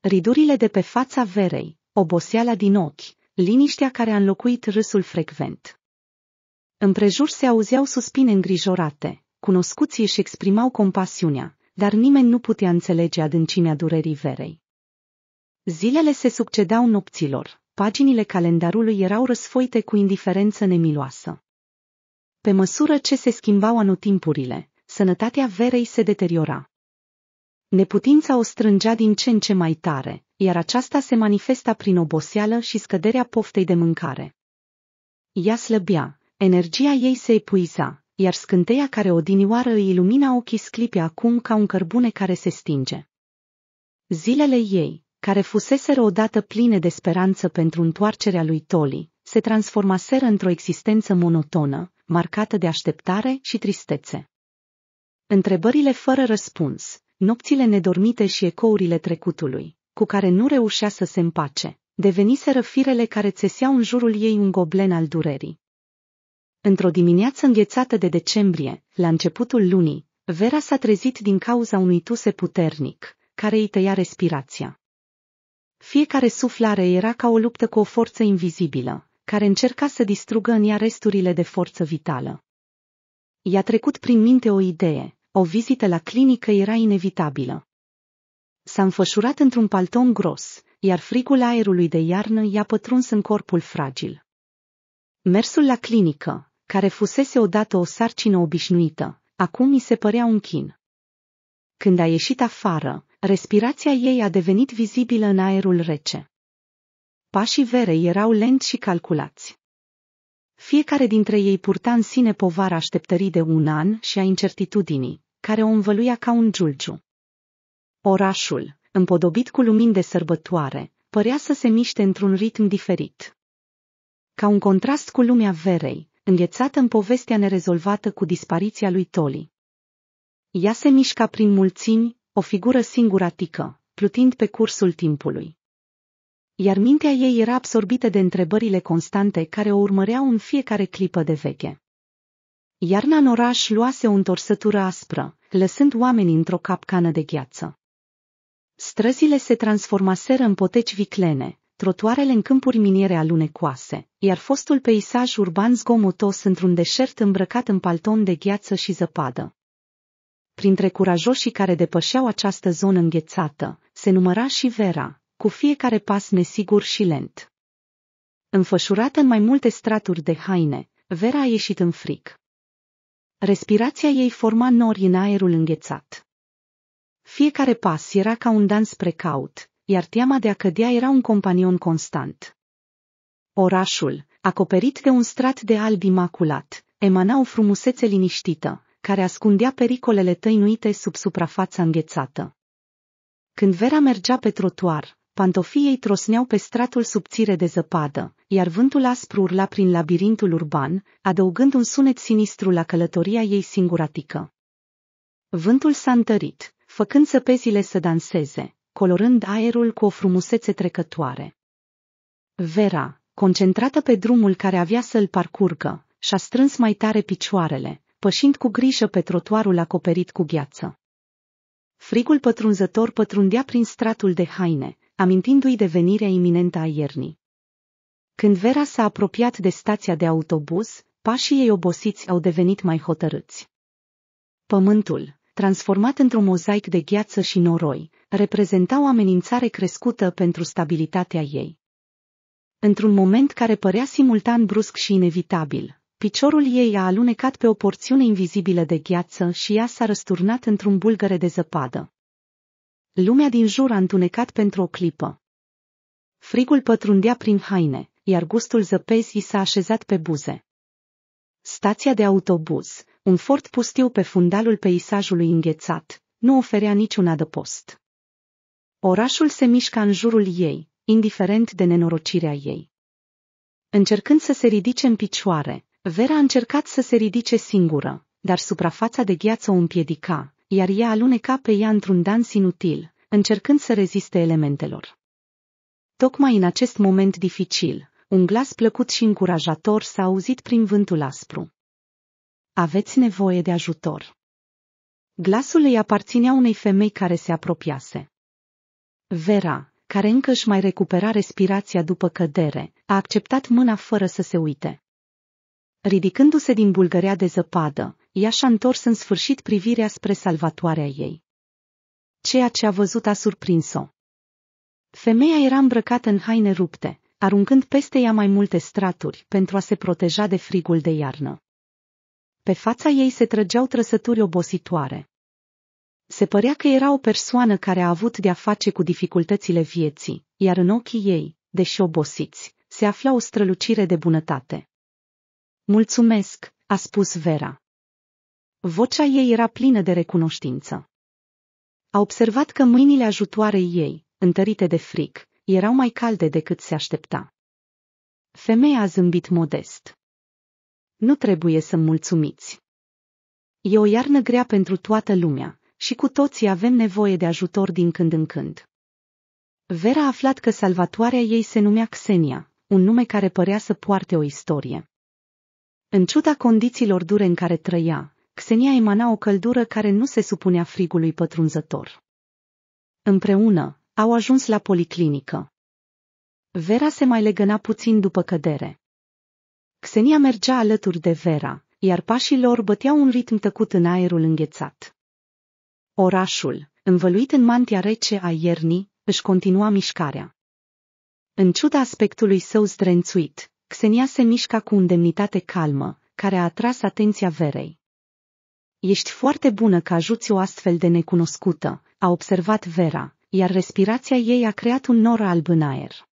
Ridurile de pe fața verei, oboseala din ochi, liniștea care a înlocuit râsul frecvent. Împrejur se auzeau suspine îngrijorate, cunoscuții își exprimau compasiunea, dar nimeni nu putea înțelege adâncimea durerii verei. Zilele se succedau nopților, paginile calendarului erau răsfoite cu indiferență nemiloasă. Pe măsură ce se schimbau anotimpurile, sănătatea verei se deteriora. Neputința o strângea din ce în ce mai tare, iar aceasta se manifesta prin oboseală și scăderea poftei de mâncare. Ea slăbea, energia ei se epuiza, iar scânteia care odinioară îi ilumina ochii sclipe acum ca un cărbune care se stinge. Zilele ei, care fuseseră odată pline de speranță pentru întoarcerea lui Toli, se transformaseră într-o existență monotonă, marcată de așteptare și tristețe. Întrebările fără răspuns, nopțile nedormite și ecourile trecutului, cu care nu reușea să se împace, deveniseră firele care țeseau în jurul ei un goblen al durerii. Într-o dimineață înghețată de decembrie, la începutul lunii, Vera s-a trezit din cauza unui tuse puternic, care îi tăia respirația. Fiecare suflare era ca o luptă cu o forță invizibilă, care încerca să distrugă în ea resturile de forță vitală. I-a trecut prin minte o idee, o vizită la clinică era inevitabilă. S-a înfășurat într-un palton gros, iar frigul aerului de iarnă i-a pătruns în corpul fragil. Mersul la clinică, care fusese odată o sarcină obișnuită, acum mi se părea un chin. Când a ieșit afară, respirația ei a devenit vizibilă în aerul rece. Pașii verei erau lenți și calculați. Fiecare dintre ei purta în sine povara așteptării de un an și a incertitudinii, care o învăluia ca un giulgiu. Orașul, împodobit cu lumini de sărbătoare, părea să se miște într-un ritm diferit. Ca un contrast cu lumea verei, înghețată în povestea nerezolvată cu dispariția lui Toli. Ea se mișca prin mulțimi, o figură singuratică, plutind pe cursul timpului. Iar mintea ei era absorbită de întrebările constante care o urmăreau în fiecare clipă de veche. Iarna în oraș luase o întorsătură aspră, lăsând oamenii într-o capcană de gheață. Străzile se transformaseră în poteci viclene, trotuarele în câmpuri miniere alunecoase, iar fostul peisaj urban zgomotos într-un deșert îmbrăcat în palton de gheață și zăpadă. Printre curajoșii care depășeau această zonă înghețată, se număra și Vera, cu fiecare pas nesigur și lent. Înfășurată în mai multe straturi de haine, Vera a ieșit în fric. Respirația ei forma nori în aerul înghețat. Fiecare pas era ca un dans precaut iar teama de a cădea era un companion constant. Orașul, acoperit de un strat de alb imaculat, emana o frumusețe liniștită, care ascundea pericolele tăinuite sub suprafața înghețată. Când Vera mergea pe trotuar, pantofii ei trosneau pe stratul subțire de zăpadă, iar vântul aspru urla prin labirintul urban, adăugând un sunet sinistru la călătoria ei singuratică. Vântul s-a întărit, făcând săpezile să danseze, colorând aerul cu o frumusețe trecătoare. Vera, concentrată pe drumul care avea să-l parcurgă, și-a strâns mai tare picioarele, pășind cu grijă pe trotuarul acoperit cu gheață. Frigul pătrunzător pătrundea prin stratul de haine, amintindu-i de venirea iminentă a iernii. Când Vera s-a apropiat de stația de autobuz, pașii ei obosiți au devenit mai hotărâți. Pământul, transformat într-un mozaic de gheață și noroi, reprezenta o amenințare crescută pentru stabilitatea ei. Într-un moment care părea simultan brusc și inevitabil, piciorul ei a alunecat pe o porțiune invizibilă de gheață și ea s-a răsturnat într-un bulgăre de zăpadă. Lumea din jur a întunecat pentru o clipă. Frigul pătrundea prin haine, iar gustul zăpezii s-a așezat pe buze. Stația de autobuz, un fort pustiu pe fundalul peisajului înghețat, nu oferea niciun adăpost. Orașul se mișca în jurul ei, indiferent de nenorocirea ei. Încercând să se ridice în picioare, Vera a încercat să se ridice singură, dar suprafața de gheață o împiedica, iar ea aluneca pe ea într-un dans inutil, încercând să reziste elementelor. Tocmai în acest moment dificil, un glas plăcut și încurajator s-a auzit prin vântul aspru. Aveți nevoie de ajutor. Glasul îi aparținea unei femei care se apropiase. Vera, care încă își mai recupera respirația după cădere, a acceptat mâna fără să se uite. Ridicându-se din bulgărea de zăpadă, ea și-a întors în sfârșit privirea spre salvatoarea ei. Ceea ce a văzut a surprins-o. Femeia era îmbrăcată în haine rupte, aruncând peste ea mai multe straturi pentru a se proteja de frigul de iarnă. Pe fața ei se trăgeau trăsături obositoare, se părea că era o persoană care a avut de-a face cu dificultățile vieții, iar în ochii ei, deși obosiți, se afla o strălucire de bunătate. Mulțumesc, a spus Vera. Vocea ei era plină de recunoștință. A observat că mâinile ajutoarei ei, întărite de fric, erau mai calde decât se aștepta. Femeia a zâmbit modest. Nu trebuie să mulțumiți. E o iarnă grea pentru toată lumea, și cu toții avem nevoie de ajutor din când în când. Vera a aflat că salvatoarea ei se numea Xenia, un nume care părea să poarte o istorie. În ciuda condițiilor dure în care trăia, Xenia emana o căldură care nu se supunea frigului pătrunzător. Împreună, au ajuns la policlinică. Vera se mai legăna puțin după cădere. Xenia mergea alături de Vera, iar pașii lor băteau un ritm tăcut în aerul înghețat. Orașul, învăluit în mantia rece a iernii, își continua mișcarea. În ciuda aspectului său zdrențuit, Xenia se mișca cu demnitate calmă, care a atras atenția Verei. Ești foarte bună că ajuți o astfel de necunoscută, a observat Vera, iar respirația ei a creat un nor alb în aer.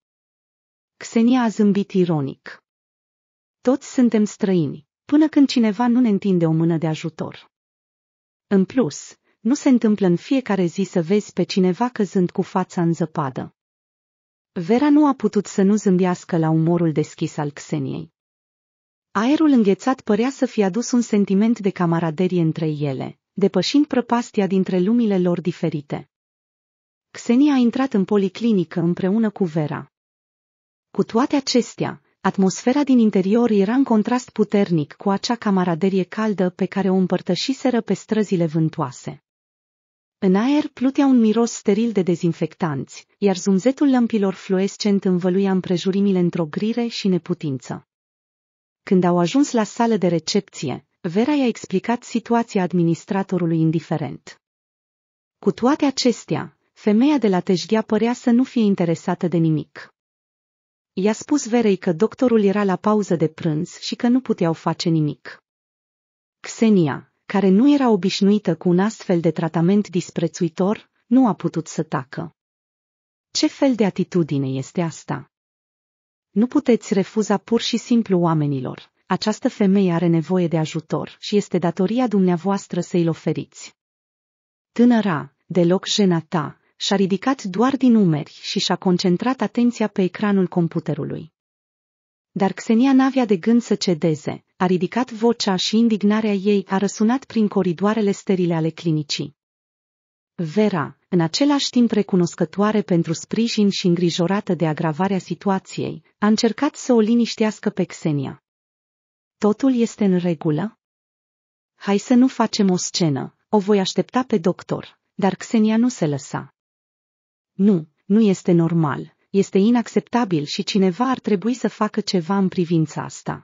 Xenia a zâmbit ironic. Toți suntem străini, până când cineva nu ne întinde o mână de ajutor. În plus, nu se întâmplă în fiecare zi să vezi pe cineva căzând cu fața în zăpadă. Vera nu a putut să nu zâmbească la umorul deschis al Xeniei. Aerul înghețat părea să fi adus un sentiment de camaraderie între ele, depășind prăpastia dintre lumile lor diferite. Xenia a intrat în policlinică împreună cu Vera. Cu toate acestea, atmosfera din interior era în contrast puternic cu acea camaraderie caldă pe care o împărtășiseră pe străzile vântoase. În aer plutea un miros steril de dezinfectanți, iar zumzetul lămpilor fluescent învăluia împrejurimile într-o grire și neputință. Când au ajuns la sală de recepție, Vera i-a explicat situația administratorului indiferent. Cu toate acestea, femeia de la Tejdea părea să nu fie interesată de nimic. I-a spus Verei că doctorul era la pauză de prânz și că nu puteau face nimic. Xenia, care nu era obișnuită cu un astfel de tratament disprețuitor, nu a putut să tacă. Ce fel de atitudine este asta? Nu puteți refuza pur și simplu oamenilor. Această femeie are nevoie de ajutor și este datoria dumneavoastră să-i oferiți. Tânăra, deloc jenata, și-a ridicat doar din umeri și și-a concentrat atenția pe ecranul computerului. Dar Xenia n-avea de gând să cedeze, a ridicat vocea și indignarea ei a răsunat prin coridoarele sterile ale clinicii. Vera, în același timp recunoscătoare pentru sprijin și îngrijorată de agravarea situației, a încercat să o liniștească pe Xenia. Totul este în regulă? Hai să nu facem o scenă, o voi aștepta pe doctor, dar Xenia nu se lăsa. Nu, nu este normal, este inacceptabil și cineva ar trebui să facă ceva în privința asta.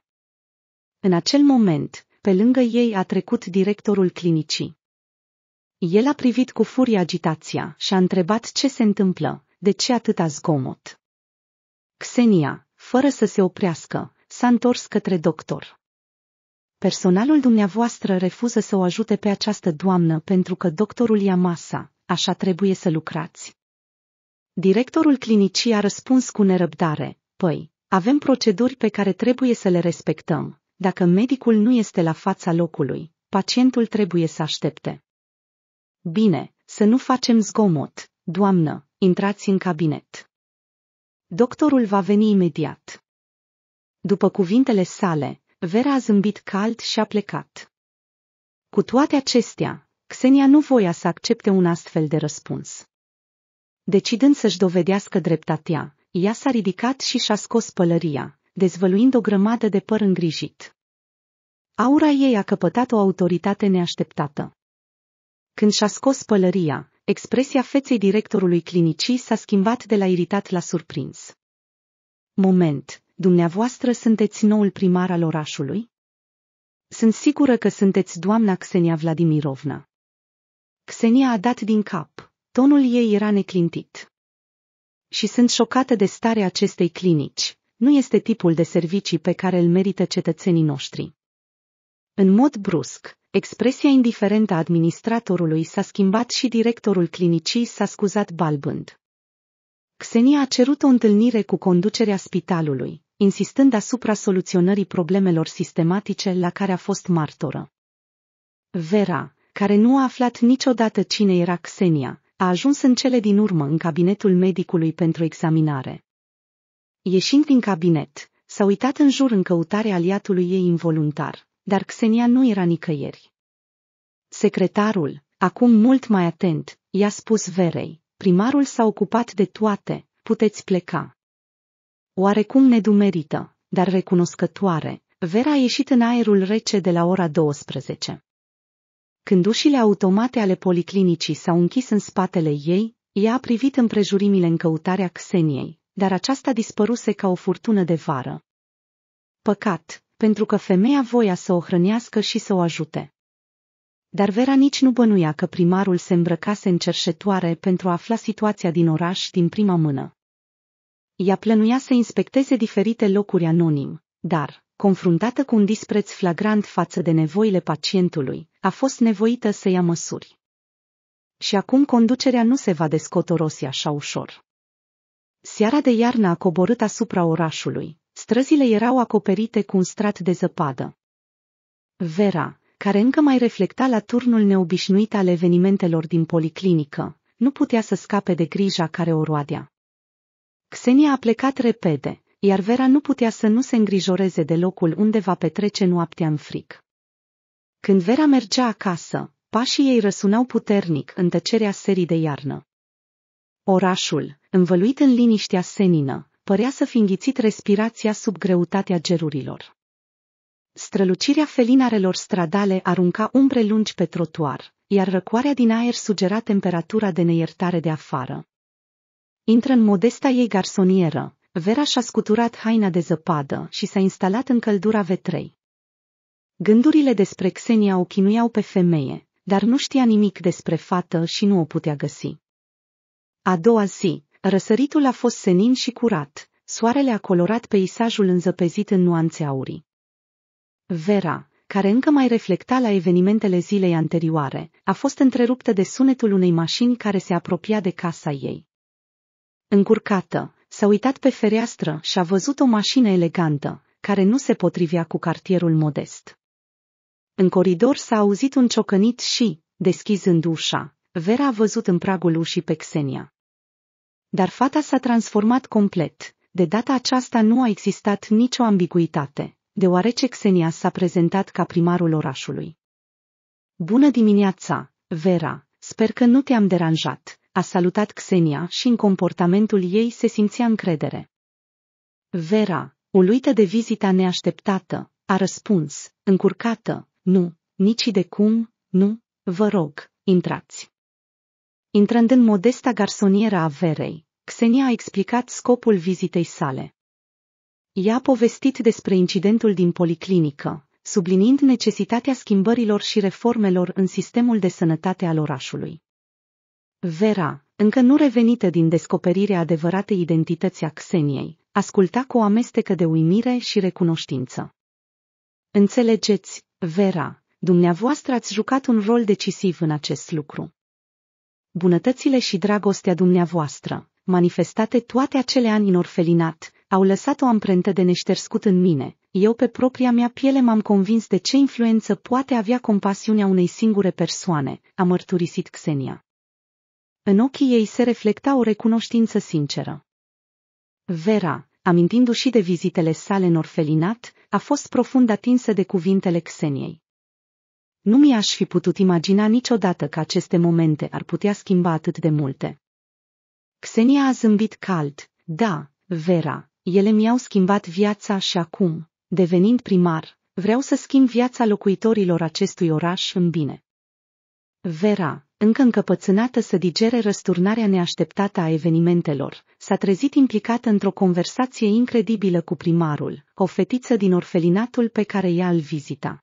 În acel moment, pe lângă ei a trecut directorul clinicii. El a privit cu furie agitația și a întrebat ce se întâmplă, de ce atâta zgomot. Xenia, fără să se oprească, s-a întors către doctor. Personalul dumneavoastră refuză să o ajute pe această doamnă pentru că doctorul ia masa, așa trebuie să lucrați. Directorul clinicii a răspuns cu nerăbdare, păi, avem proceduri pe care trebuie să le respectăm, dacă medicul nu este la fața locului, pacientul trebuie să aștepte. Bine, să nu facem zgomot, doamnă, intrați în cabinet. Doctorul va veni imediat. După cuvintele sale, Vera a zâmbit cald și a plecat. Cu toate acestea, Xenia nu voia să accepte un astfel de răspuns. Decidând să-și dovedească dreptatea, ea s-a ridicat și și-a scos pălăria, dezvăluind o grămadă de păr îngrijit. Aura ei a căpătat o autoritate neașteptată. Când și-a scos pălăria, expresia feței directorului clinicii s-a schimbat de la iritat la surprins. Moment, dumneavoastră sunteți noul primar al orașului? Sunt sigură că sunteți doamna Xenia Vladimirovna. Xenia a dat din cap, tonul ei era neclintit. Și sunt șocată de starea acestei clinici, nu este tipul de servicii pe care îl merită cetățenii noștri. În mod brusc, expresia indiferentă a administratorului s-a schimbat și directorul clinicii s-a scuzat balbând. Xenia a cerut o întâlnire cu conducerea spitalului, insistând asupra soluționării problemelor sistematice la care a fost martoră. Vera, care nu a aflat niciodată cine era Xenia, a ajuns în cele din urmă în cabinetul medicului pentru examinare. Ieșind din cabinet, s-a uitat în jur în căutarea aliatului ei involuntar dar Xenia nu era nicăieri. Secretarul, acum mult mai atent, i-a spus Verei, primarul s-a ocupat de toate, puteți pleca. Oarecum nedumerită, dar recunoscătoare, Vera a ieșit în aerul rece de la ora 12. Când ușile automate ale policlinicii s-au închis în spatele ei, ea a privit împrejurimile în căutarea Xeniei, dar aceasta dispăruse ca o furtună de vară. Păcat, pentru că femeia voia să o hrănească și să o ajute. Dar Vera nici nu bănuia că primarul se îmbrăcase în cerșetoare pentru a afla situația din oraș din prima mână. Ea plănuia să inspecteze diferite locuri anonim, dar, confruntată cu un dispreț flagrant față de nevoile pacientului, a fost nevoită să ia măsuri. Și acum conducerea nu se va descotorosi așa ușor. Seara de iarnă a coborât asupra orașului, Străzile erau acoperite cu un strat de zăpadă. Vera, care încă mai reflecta la turnul neobișnuit al evenimentelor din policlinică, nu putea să scape de grija care o roadea. Xenia a plecat repede, iar Vera nu putea să nu se îngrijoreze de locul unde va petrece noaptea în fric. Când Vera mergea acasă, pașii ei răsunau puternic în tăcerea serii de iarnă. Orașul, învăluit în liniștea senină, părea să fi înghițit respirația sub greutatea gerurilor. Strălucirea felinarelor stradale arunca umbre lungi pe trotuar, iar răcoarea din aer sugera temperatura de neiertare de afară. Intră în modesta ei garsonieră, Vera și-a scuturat haina de zăpadă și s-a instalat în căldura V3. Gândurile despre Xenia o chinuiau pe femeie, dar nu știa nimic despre fată și nu o putea găsi. A doua zi, Răsăritul a fost senin și curat, soarele a colorat peisajul înzăpezit în nuanțe aurii. Vera, care încă mai reflecta la evenimentele zilei anterioare, a fost întreruptă de sunetul unei mașini care se apropia de casa ei. Încurcată, s-a uitat pe fereastră și a văzut o mașină elegantă, care nu se potrivea cu cartierul modest. În coridor s-a auzit un ciocănit și, deschizând ușa, Vera a văzut în pragul ușii pe Xenia. Dar fata s-a transformat complet. De data aceasta nu a existat nicio ambiguitate, deoarece Xenia s-a prezentat ca primarul orașului. Bună dimineața, Vera, sper că nu te-am deranjat, a salutat Xenia și în comportamentul ei se simțea încredere. Vera, uluită de vizita neașteptată, a răspuns, încurcată, nu, nici de cum, nu, vă rog, intrați. Intrând în modesta garsonieră a Verei, Xenia a explicat scopul vizitei sale. Ea a povestit despre incidentul din policlinică, sublinind necesitatea schimbărilor și reformelor în sistemul de sănătate al orașului. Vera, încă nu revenită din descoperirea adevăratei identități a Xeniei, asculta cu o amestecă de uimire și recunoștință. Înțelegeți, Vera, dumneavoastră ați jucat un rol decisiv în acest lucru. Bunătățile și dragostea dumneavoastră, manifestate toate acele ani în orfelinat, au lăsat o amprentă de neșterscut în mine. Eu pe propria mea piele m-am convins de ce influență poate avea compasiunea unei singure persoane, a mărturisit Xenia. În ochii ei se reflecta o recunoștință sinceră. Vera, amintindu-și de vizitele sale în orfelinat, a fost profund atinsă de cuvintele Xeniei. Nu mi-aș fi putut imagina niciodată că aceste momente ar putea schimba atât de multe. Xenia a zâmbit cald. Da, Vera, ele mi-au schimbat viața și acum, devenind primar, vreau să schimb viața locuitorilor acestui oraș în bine. Vera, încă încăpățânată să digere răsturnarea neașteptată a evenimentelor, s-a trezit implicată într-o conversație incredibilă cu primarul, o fetiță din orfelinatul pe care ea îl vizita.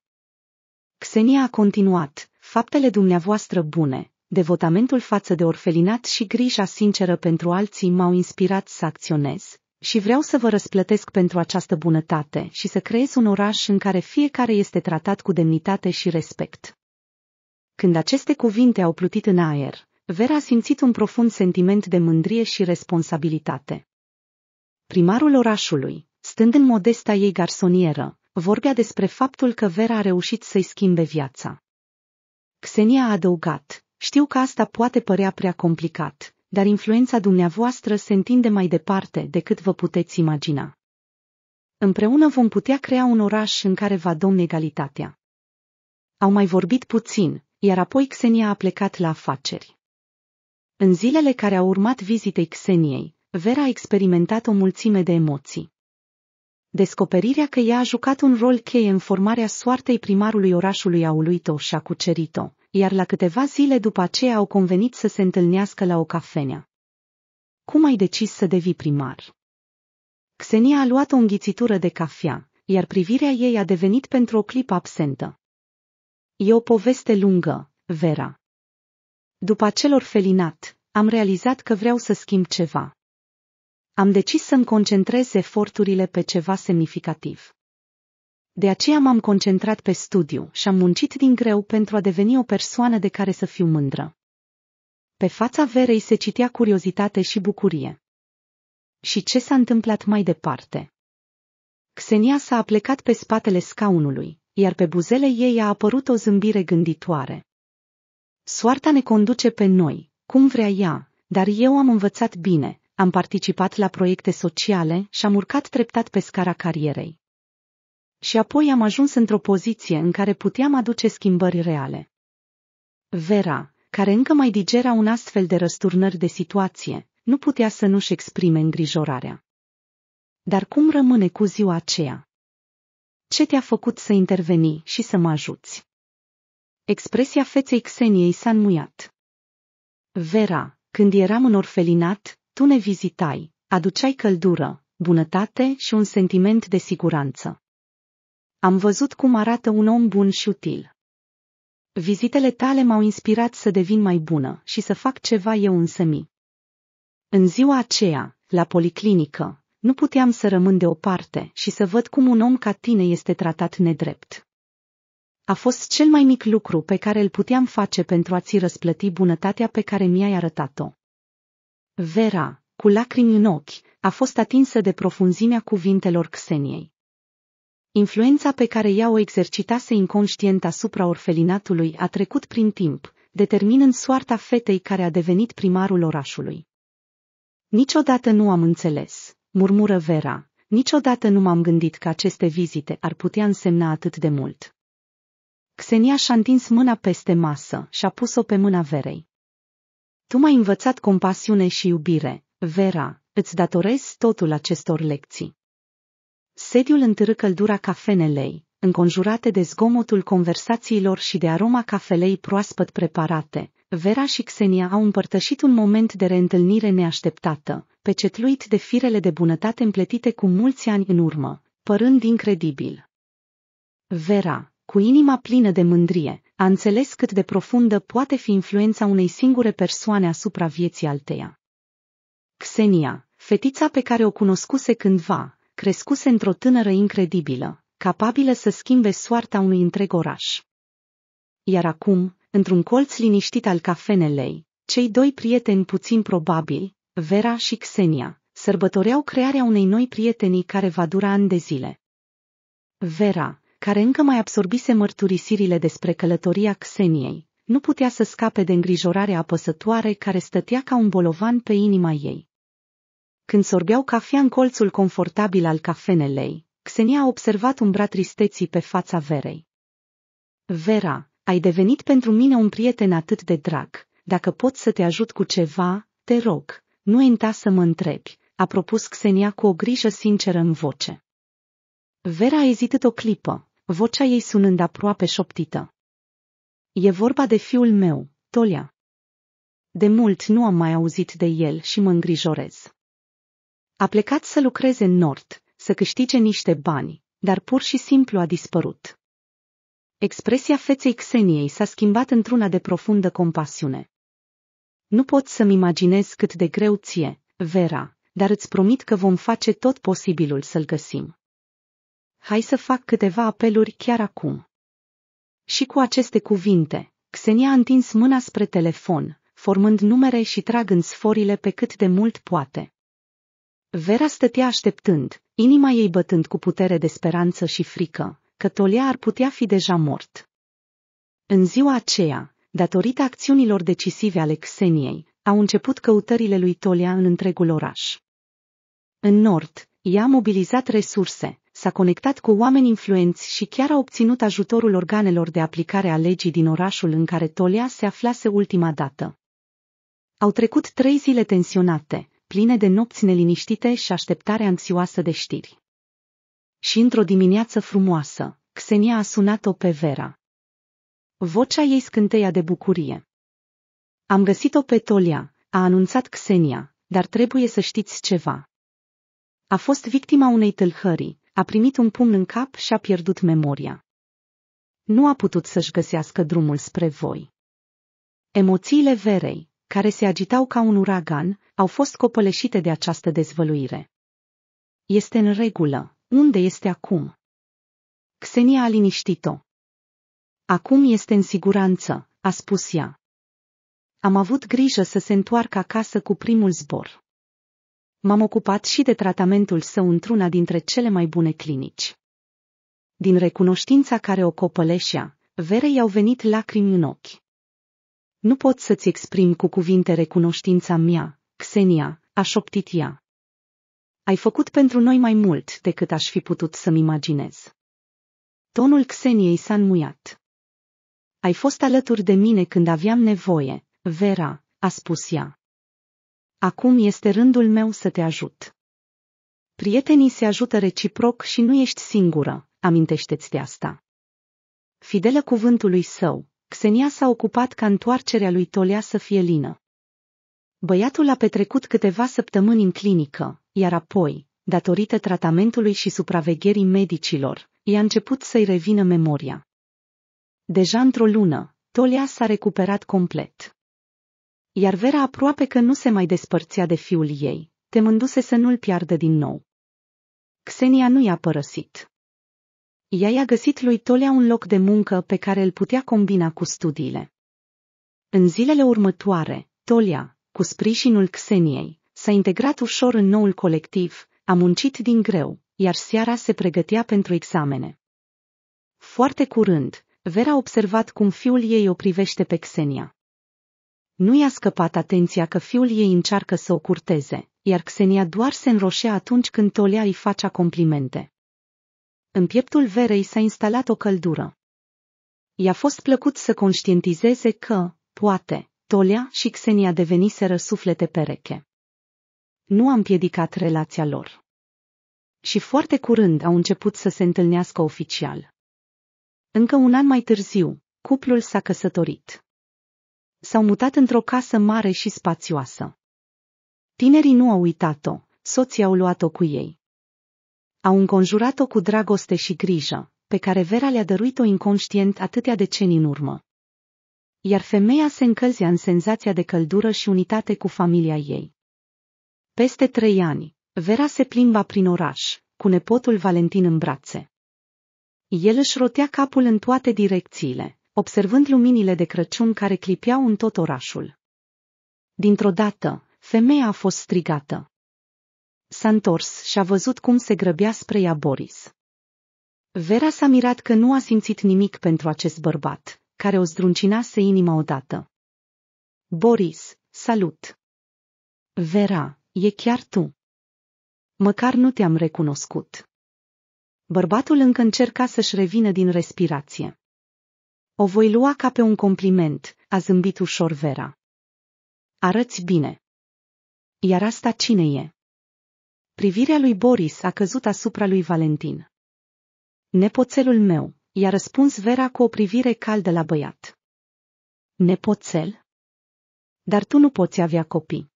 Xenia a continuat, faptele dumneavoastră bune, devotamentul față de orfelinat și grija sinceră pentru alții m-au inspirat să acționez. Și vreau să vă răsplătesc pentru această bunătate și să creez un oraș în care fiecare este tratat cu demnitate și respect. Când aceste cuvinte au plutit în aer, Vera a simțit un profund sentiment de mândrie și responsabilitate. Primarul orașului, stând în modesta ei garsonieră, vorbea despre faptul că Vera a reușit să-i schimbe viața. Xenia a adăugat, știu că asta poate părea prea complicat, dar influența dumneavoastră se întinde mai departe decât vă puteți imagina. Împreună vom putea crea un oraș în care va domne egalitatea. Au mai vorbit puțin, iar apoi Xenia a plecat la afaceri. În zilele care au urmat vizitei Xeniei, Vera a experimentat o mulțime de emoții. Descoperirea că ea a jucat un rol cheie în formarea soartei primarului orașului Auluito și a cucerit-o, iar la câteva zile după aceea au convenit să se întâlnească la o cafenea. Cum ai decis să devii primar? Xenia a luat o înghițitură de cafea, iar privirea ei a devenit pentru o clipă absentă. E o poveste lungă, Vera. După acelor felinat, am realizat că vreau să schimb ceva. Am decis să-mi concentrez eforturile pe ceva semnificativ. De aceea m-am concentrat pe studiu și am muncit din greu pentru a deveni o persoană de care să fiu mândră. Pe fața Verei se citea curiozitate și bucurie. Și ce s-a întâmplat mai departe? Xenia s-a aplecat pe spatele scaunului, iar pe buzele ei a apărut o zâmbire gânditoare. Soarta ne conduce pe noi, cum vrea ea, dar eu am învățat bine, am participat la proiecte sociale și am urcat treptat pe scara carierei. Și apoi am ajuns într-o poziție în care puteam aduce schimbări reale. Vera, care încă mai digera un astfel de răsturnări de situație, nu putea să nu-și exprime îngrijorarea. Dar cum rămâne cu ziua aceea? Ce te-a făcut să interveni și să mă ajuți? Expresia feței Xeniei s-a înmuiat. Vera, când eram în orfelinat, tu ne vizitai, aduceai căldură, bunătate și un sentiment de siguranță. Am văzut cum arată un om bun și util. Vizitele tale m-au inspirat să devin mai bună și să fac ceva eu mi. În ziua aceea, la policlinică, nu puteam să rămân deoparte și să văd cum un om ca tine este tratat nedrept. A fost cel mai mic lucru pe care îl puteam face pentru a-ți răsplăti bunătatea pe care mi-ai arătat-o. Vera, cu lacrimi în ochi, a fost atinsă de profunzimea cuvintelor Xeniei. Influența pe care ea o exercitase inconștient asupra orfelinatului a trecut prin timp, determinând soarta fetei care a devenit primarul orașului. Niciodată nu am înțeles, murmură Vera, niciodată nu m-am gândit că aceste vizite ar putea însemna atât de mult. Xenia și-a întins mâna peste masă și-a pus-o pe mâna Verei. Tu m-ai învățat compasiune și iubire, Vera, îți datorezi totul acestor lecții. Sediul întârâ căldura cafenelei, înconjurate de zgomotul conversațiilor și de aroma cafelei proaspăt preparate. Vera și Xenia au împărtășit un moment de reîntâlnire neașteptată, pecetluit de firele de bunătate împletite cu mulți ani în urmă, părând incredibil. Vera, cu inima plină de mândrie, a înțeles cât de profundă poate fi influența unei singure persoane asupra vieții alteia. Xenia, fetița pe care o cunoscuse cândva, crescuse într-o tânără incredibilă, capabilă să schimbe soarta unui întreg oraș. Iar acum, într-un colț liniștit al cafenelei, cei doi prieteni puțin probabili, Vera și Xenia, sărbătoreau crearea unei noi prietenii care va dura ani de zile. Vera, care încă mai absorbise mărturisirile despre călătoria Xeniei, nu putea să scape de îngrijorarea apăsătoare care stătea ca un bolovan pe inima ei când sorbeau cafea în colțul confortabil al cafenelei. Xenia a observat umbra tristeții pe fața Verei. Vera, ai devenit pentru mine un prieten atât de drag. Dacă pot să te ajut cu ceva, te rog, nu enta să mă întrebi, a propus Xenia cu o grijă sinceră în voce. Vera a ezitat o clipă, vocea ei sunând aproape șoptită. E vorba de fiul meu, Tolia. De mult nu am mai auzit de el și mă îngrijorez. A plecat să lucreze în nord, să câștige niște bani, dar pur și simplu a dispărut. Expresia feței Xeniei s-a schimbat într-una de profundă compasiune. Nu pot să-mi imaginez cât de greu ție, Vera, dar îți promit că vom face tot posibilul să-l găsim. Hai să fac câteva apeluri chiar acum. Și cu aceste cuvinte, Xenia a întins mâna spre telefon, formând numere și tragând sforile pe cât de mult poate. Vera stătea așteptând, inima ei bătând cu putere de speranță și frică, că Tolia ar putea fi deja mort. În ziua aceea, datorită acțiunilor decisive ale Xeniei, au început căutările lui Tolia în întregul oraș. În nord, ea a mobilizat resurse, s-a conectat cu oameni influenți și chiar a obținut ajutorul organelor de aplicare a legii din orașul în care Tolia se aflase ultima dată. Au trecut trei zile tensionate, pline de nopți neliniștite și așteptare anxioasă de știri. Și într-o dimineață frumoasă, Xenia a sunat-o pe Vera. Vocea ei scânteia de bucurie. Am găsit-o pe Tolia, a anunțat Xenia, dar trebuie să știți ceva. A fost victima unei tâlhări, a primit un pumn în cap și a pierdut memoria. Nu a putut să-și găsească drumul spre voi. Emoțiile Verei, care se agitau ca un uragan, au fost copoleșite de această dezvăluire. Este în regulă. Unde este acum? Xenia a liniștit-o. Acum este în siguranță, a spus ea. Am avut grijă să se întoarcă acasă cu primul zbor. M-am ocupat și de tratamentul său într-una dintre cele mai bune clinici. Din recunoștința care o copăleșea, verei i-au venit lacrimi în ochi. Nu pot să-ți exprim cu cuvinte recunoștința mea, Xenia, a șoptit ea. Ai făcut pentru noi mai mult decât aș fi putut să-mi imaginez. Tonul Xeniei s-a înmuiat. Ai fost alături de mine când aveam nevoie, Vera, a spus ea. Acum este rândul meu să te ajut. Prietenii se ajută reciproc și nu ești singură, amintește-ți de asta. Fidelă cuvântului său, Xenia s-a ocupat ca întoarcerea lui Tolea să fie lină. Băiatul a petrecut câteva săptămâni în clinică, iar apoi, datorită tratamentului și supravegherii medicilor, i-a început să-i revină memoria. Deja într-o lună, Tolia s-a recuperat complet. Iar Vera aproape că nu se mai despărțea de fiul ei, temându-se să nu-l piardă din nou. Xenia nu i-a părăsit. Ea i-a găsit lui Tolea un loc de muncă pe care îl putea combina cu studiile. În zilele următoare, Tolia, cu sprijinul Xeniei, s-a integrat ușor în noul colectiv, a muncit din greu, iar seara se pregătea pentru examene. Foarte curând, Vera a observat cum fiul ei o privește pe Xenia. Nu i-a scăpat atenția că fiul ei încearcă să o curteze, iar Xenia doar se înroșea atunci când Tolia îi facea complimente. În pieptul verei s-a instalat o căldură. I-a fost plăcut să conștientizeze că, poate, Tolia și Xenia deveniseră suflete pereche. Nu am împiedicat relația lor. Și foarte curând au început să se întâlnească oficial. Încă un an mai târziu, cuplul s-a căsătorit. S-au mutat într-o casă mare și spațioasă. Tinerii nu au uitat-o, soții au luat-o cu ei. Au înconjurat-o cu dragoste și grijă, pe care Vera le-a dăruit-o inconștient atâtea decenii în urmă. Iar femeia se încălzea în senzația de căldură și unitate cu familia ei. Peste trei ani, Vera se plimba prin oraș, cu nepotul Valentin în brațe. El își rotea capul în toate direcțiile, observând luminile de Crăciun care clipeau în tot orașul. Dintr-o dată, femeia a fost strigată. S-a întors și a văzut cum se grăbea spre ea Boris. Vera s-a mirat că nu a simțit nimic pentru acest bărbat, care o zdruncinase inima odată. Boris, salut! Vera, e chiar tu. Măcar nu te-am recunoscut. Bărbatul încă încerca să-și revină din respirație. O voi lua ca pe un compliment, a zâmbit ușor Vera. Arăți bine. Iar asta cine e? Privirea lui Boris a căzut asupra lui Valentin. Nepoțelul meu, i-a răspuns Vera cu o privire caldă la băiat. Nepoțel? Dar tu nu poți avea copii.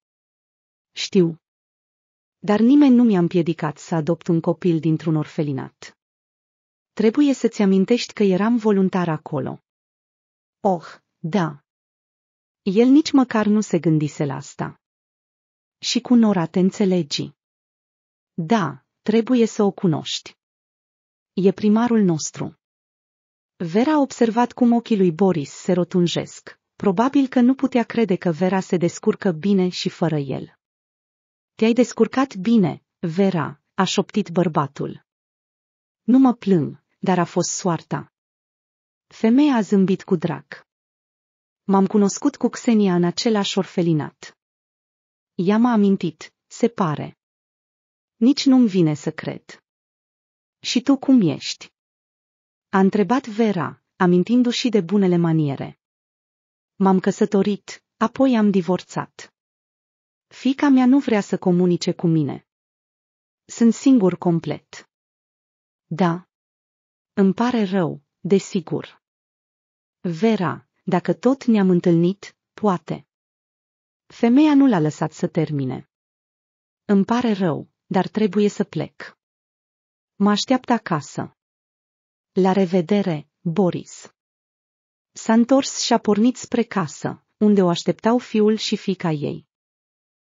Știu. Dar nimeni nu mi-a împiedicat să adopt un copil dintr-un orfelinat. Trebuie să-ți amintești că eram voluntar acolo. Oh, da. El nici măcar nu se gândise la asta. Și cu Nora te înțelegi. Da, trebuie să o cunoști. E primarul nostru. Vera a observat cum ochii lui Boris se rotunjesc. Probabil că nu putea crede că Vera se descurcă bine și fără el. Te-ai descurcat bine, Vera, a șoptit bărbatul. Nu mă plâng, dar a fost soarta. Femeia a zâmbit cu drag. M-am cunoscut cu Xenia în același orfelinat. Ea m-a amintit, se pare. Nici nu-mi vine să cred. Și tu cum ești? A întrebat Vera, amintindu-și de bunele maniere. M-am căsătorit, apoi am divorțat. Fica mea nu vrea să comunice cu mine. Sunt singur complet. Da. Îmi pare rău, desigur. Vera, dacă tot ne-am întâlnit, poate. Femeia nu l-a lăsat să termine. Îmi pare rău, dar trebuie să plec. Mă așteaptă acasă. La revedere, Boris. S-a întors și a pornit spre casă, unde o așteptau fiul și fica ei.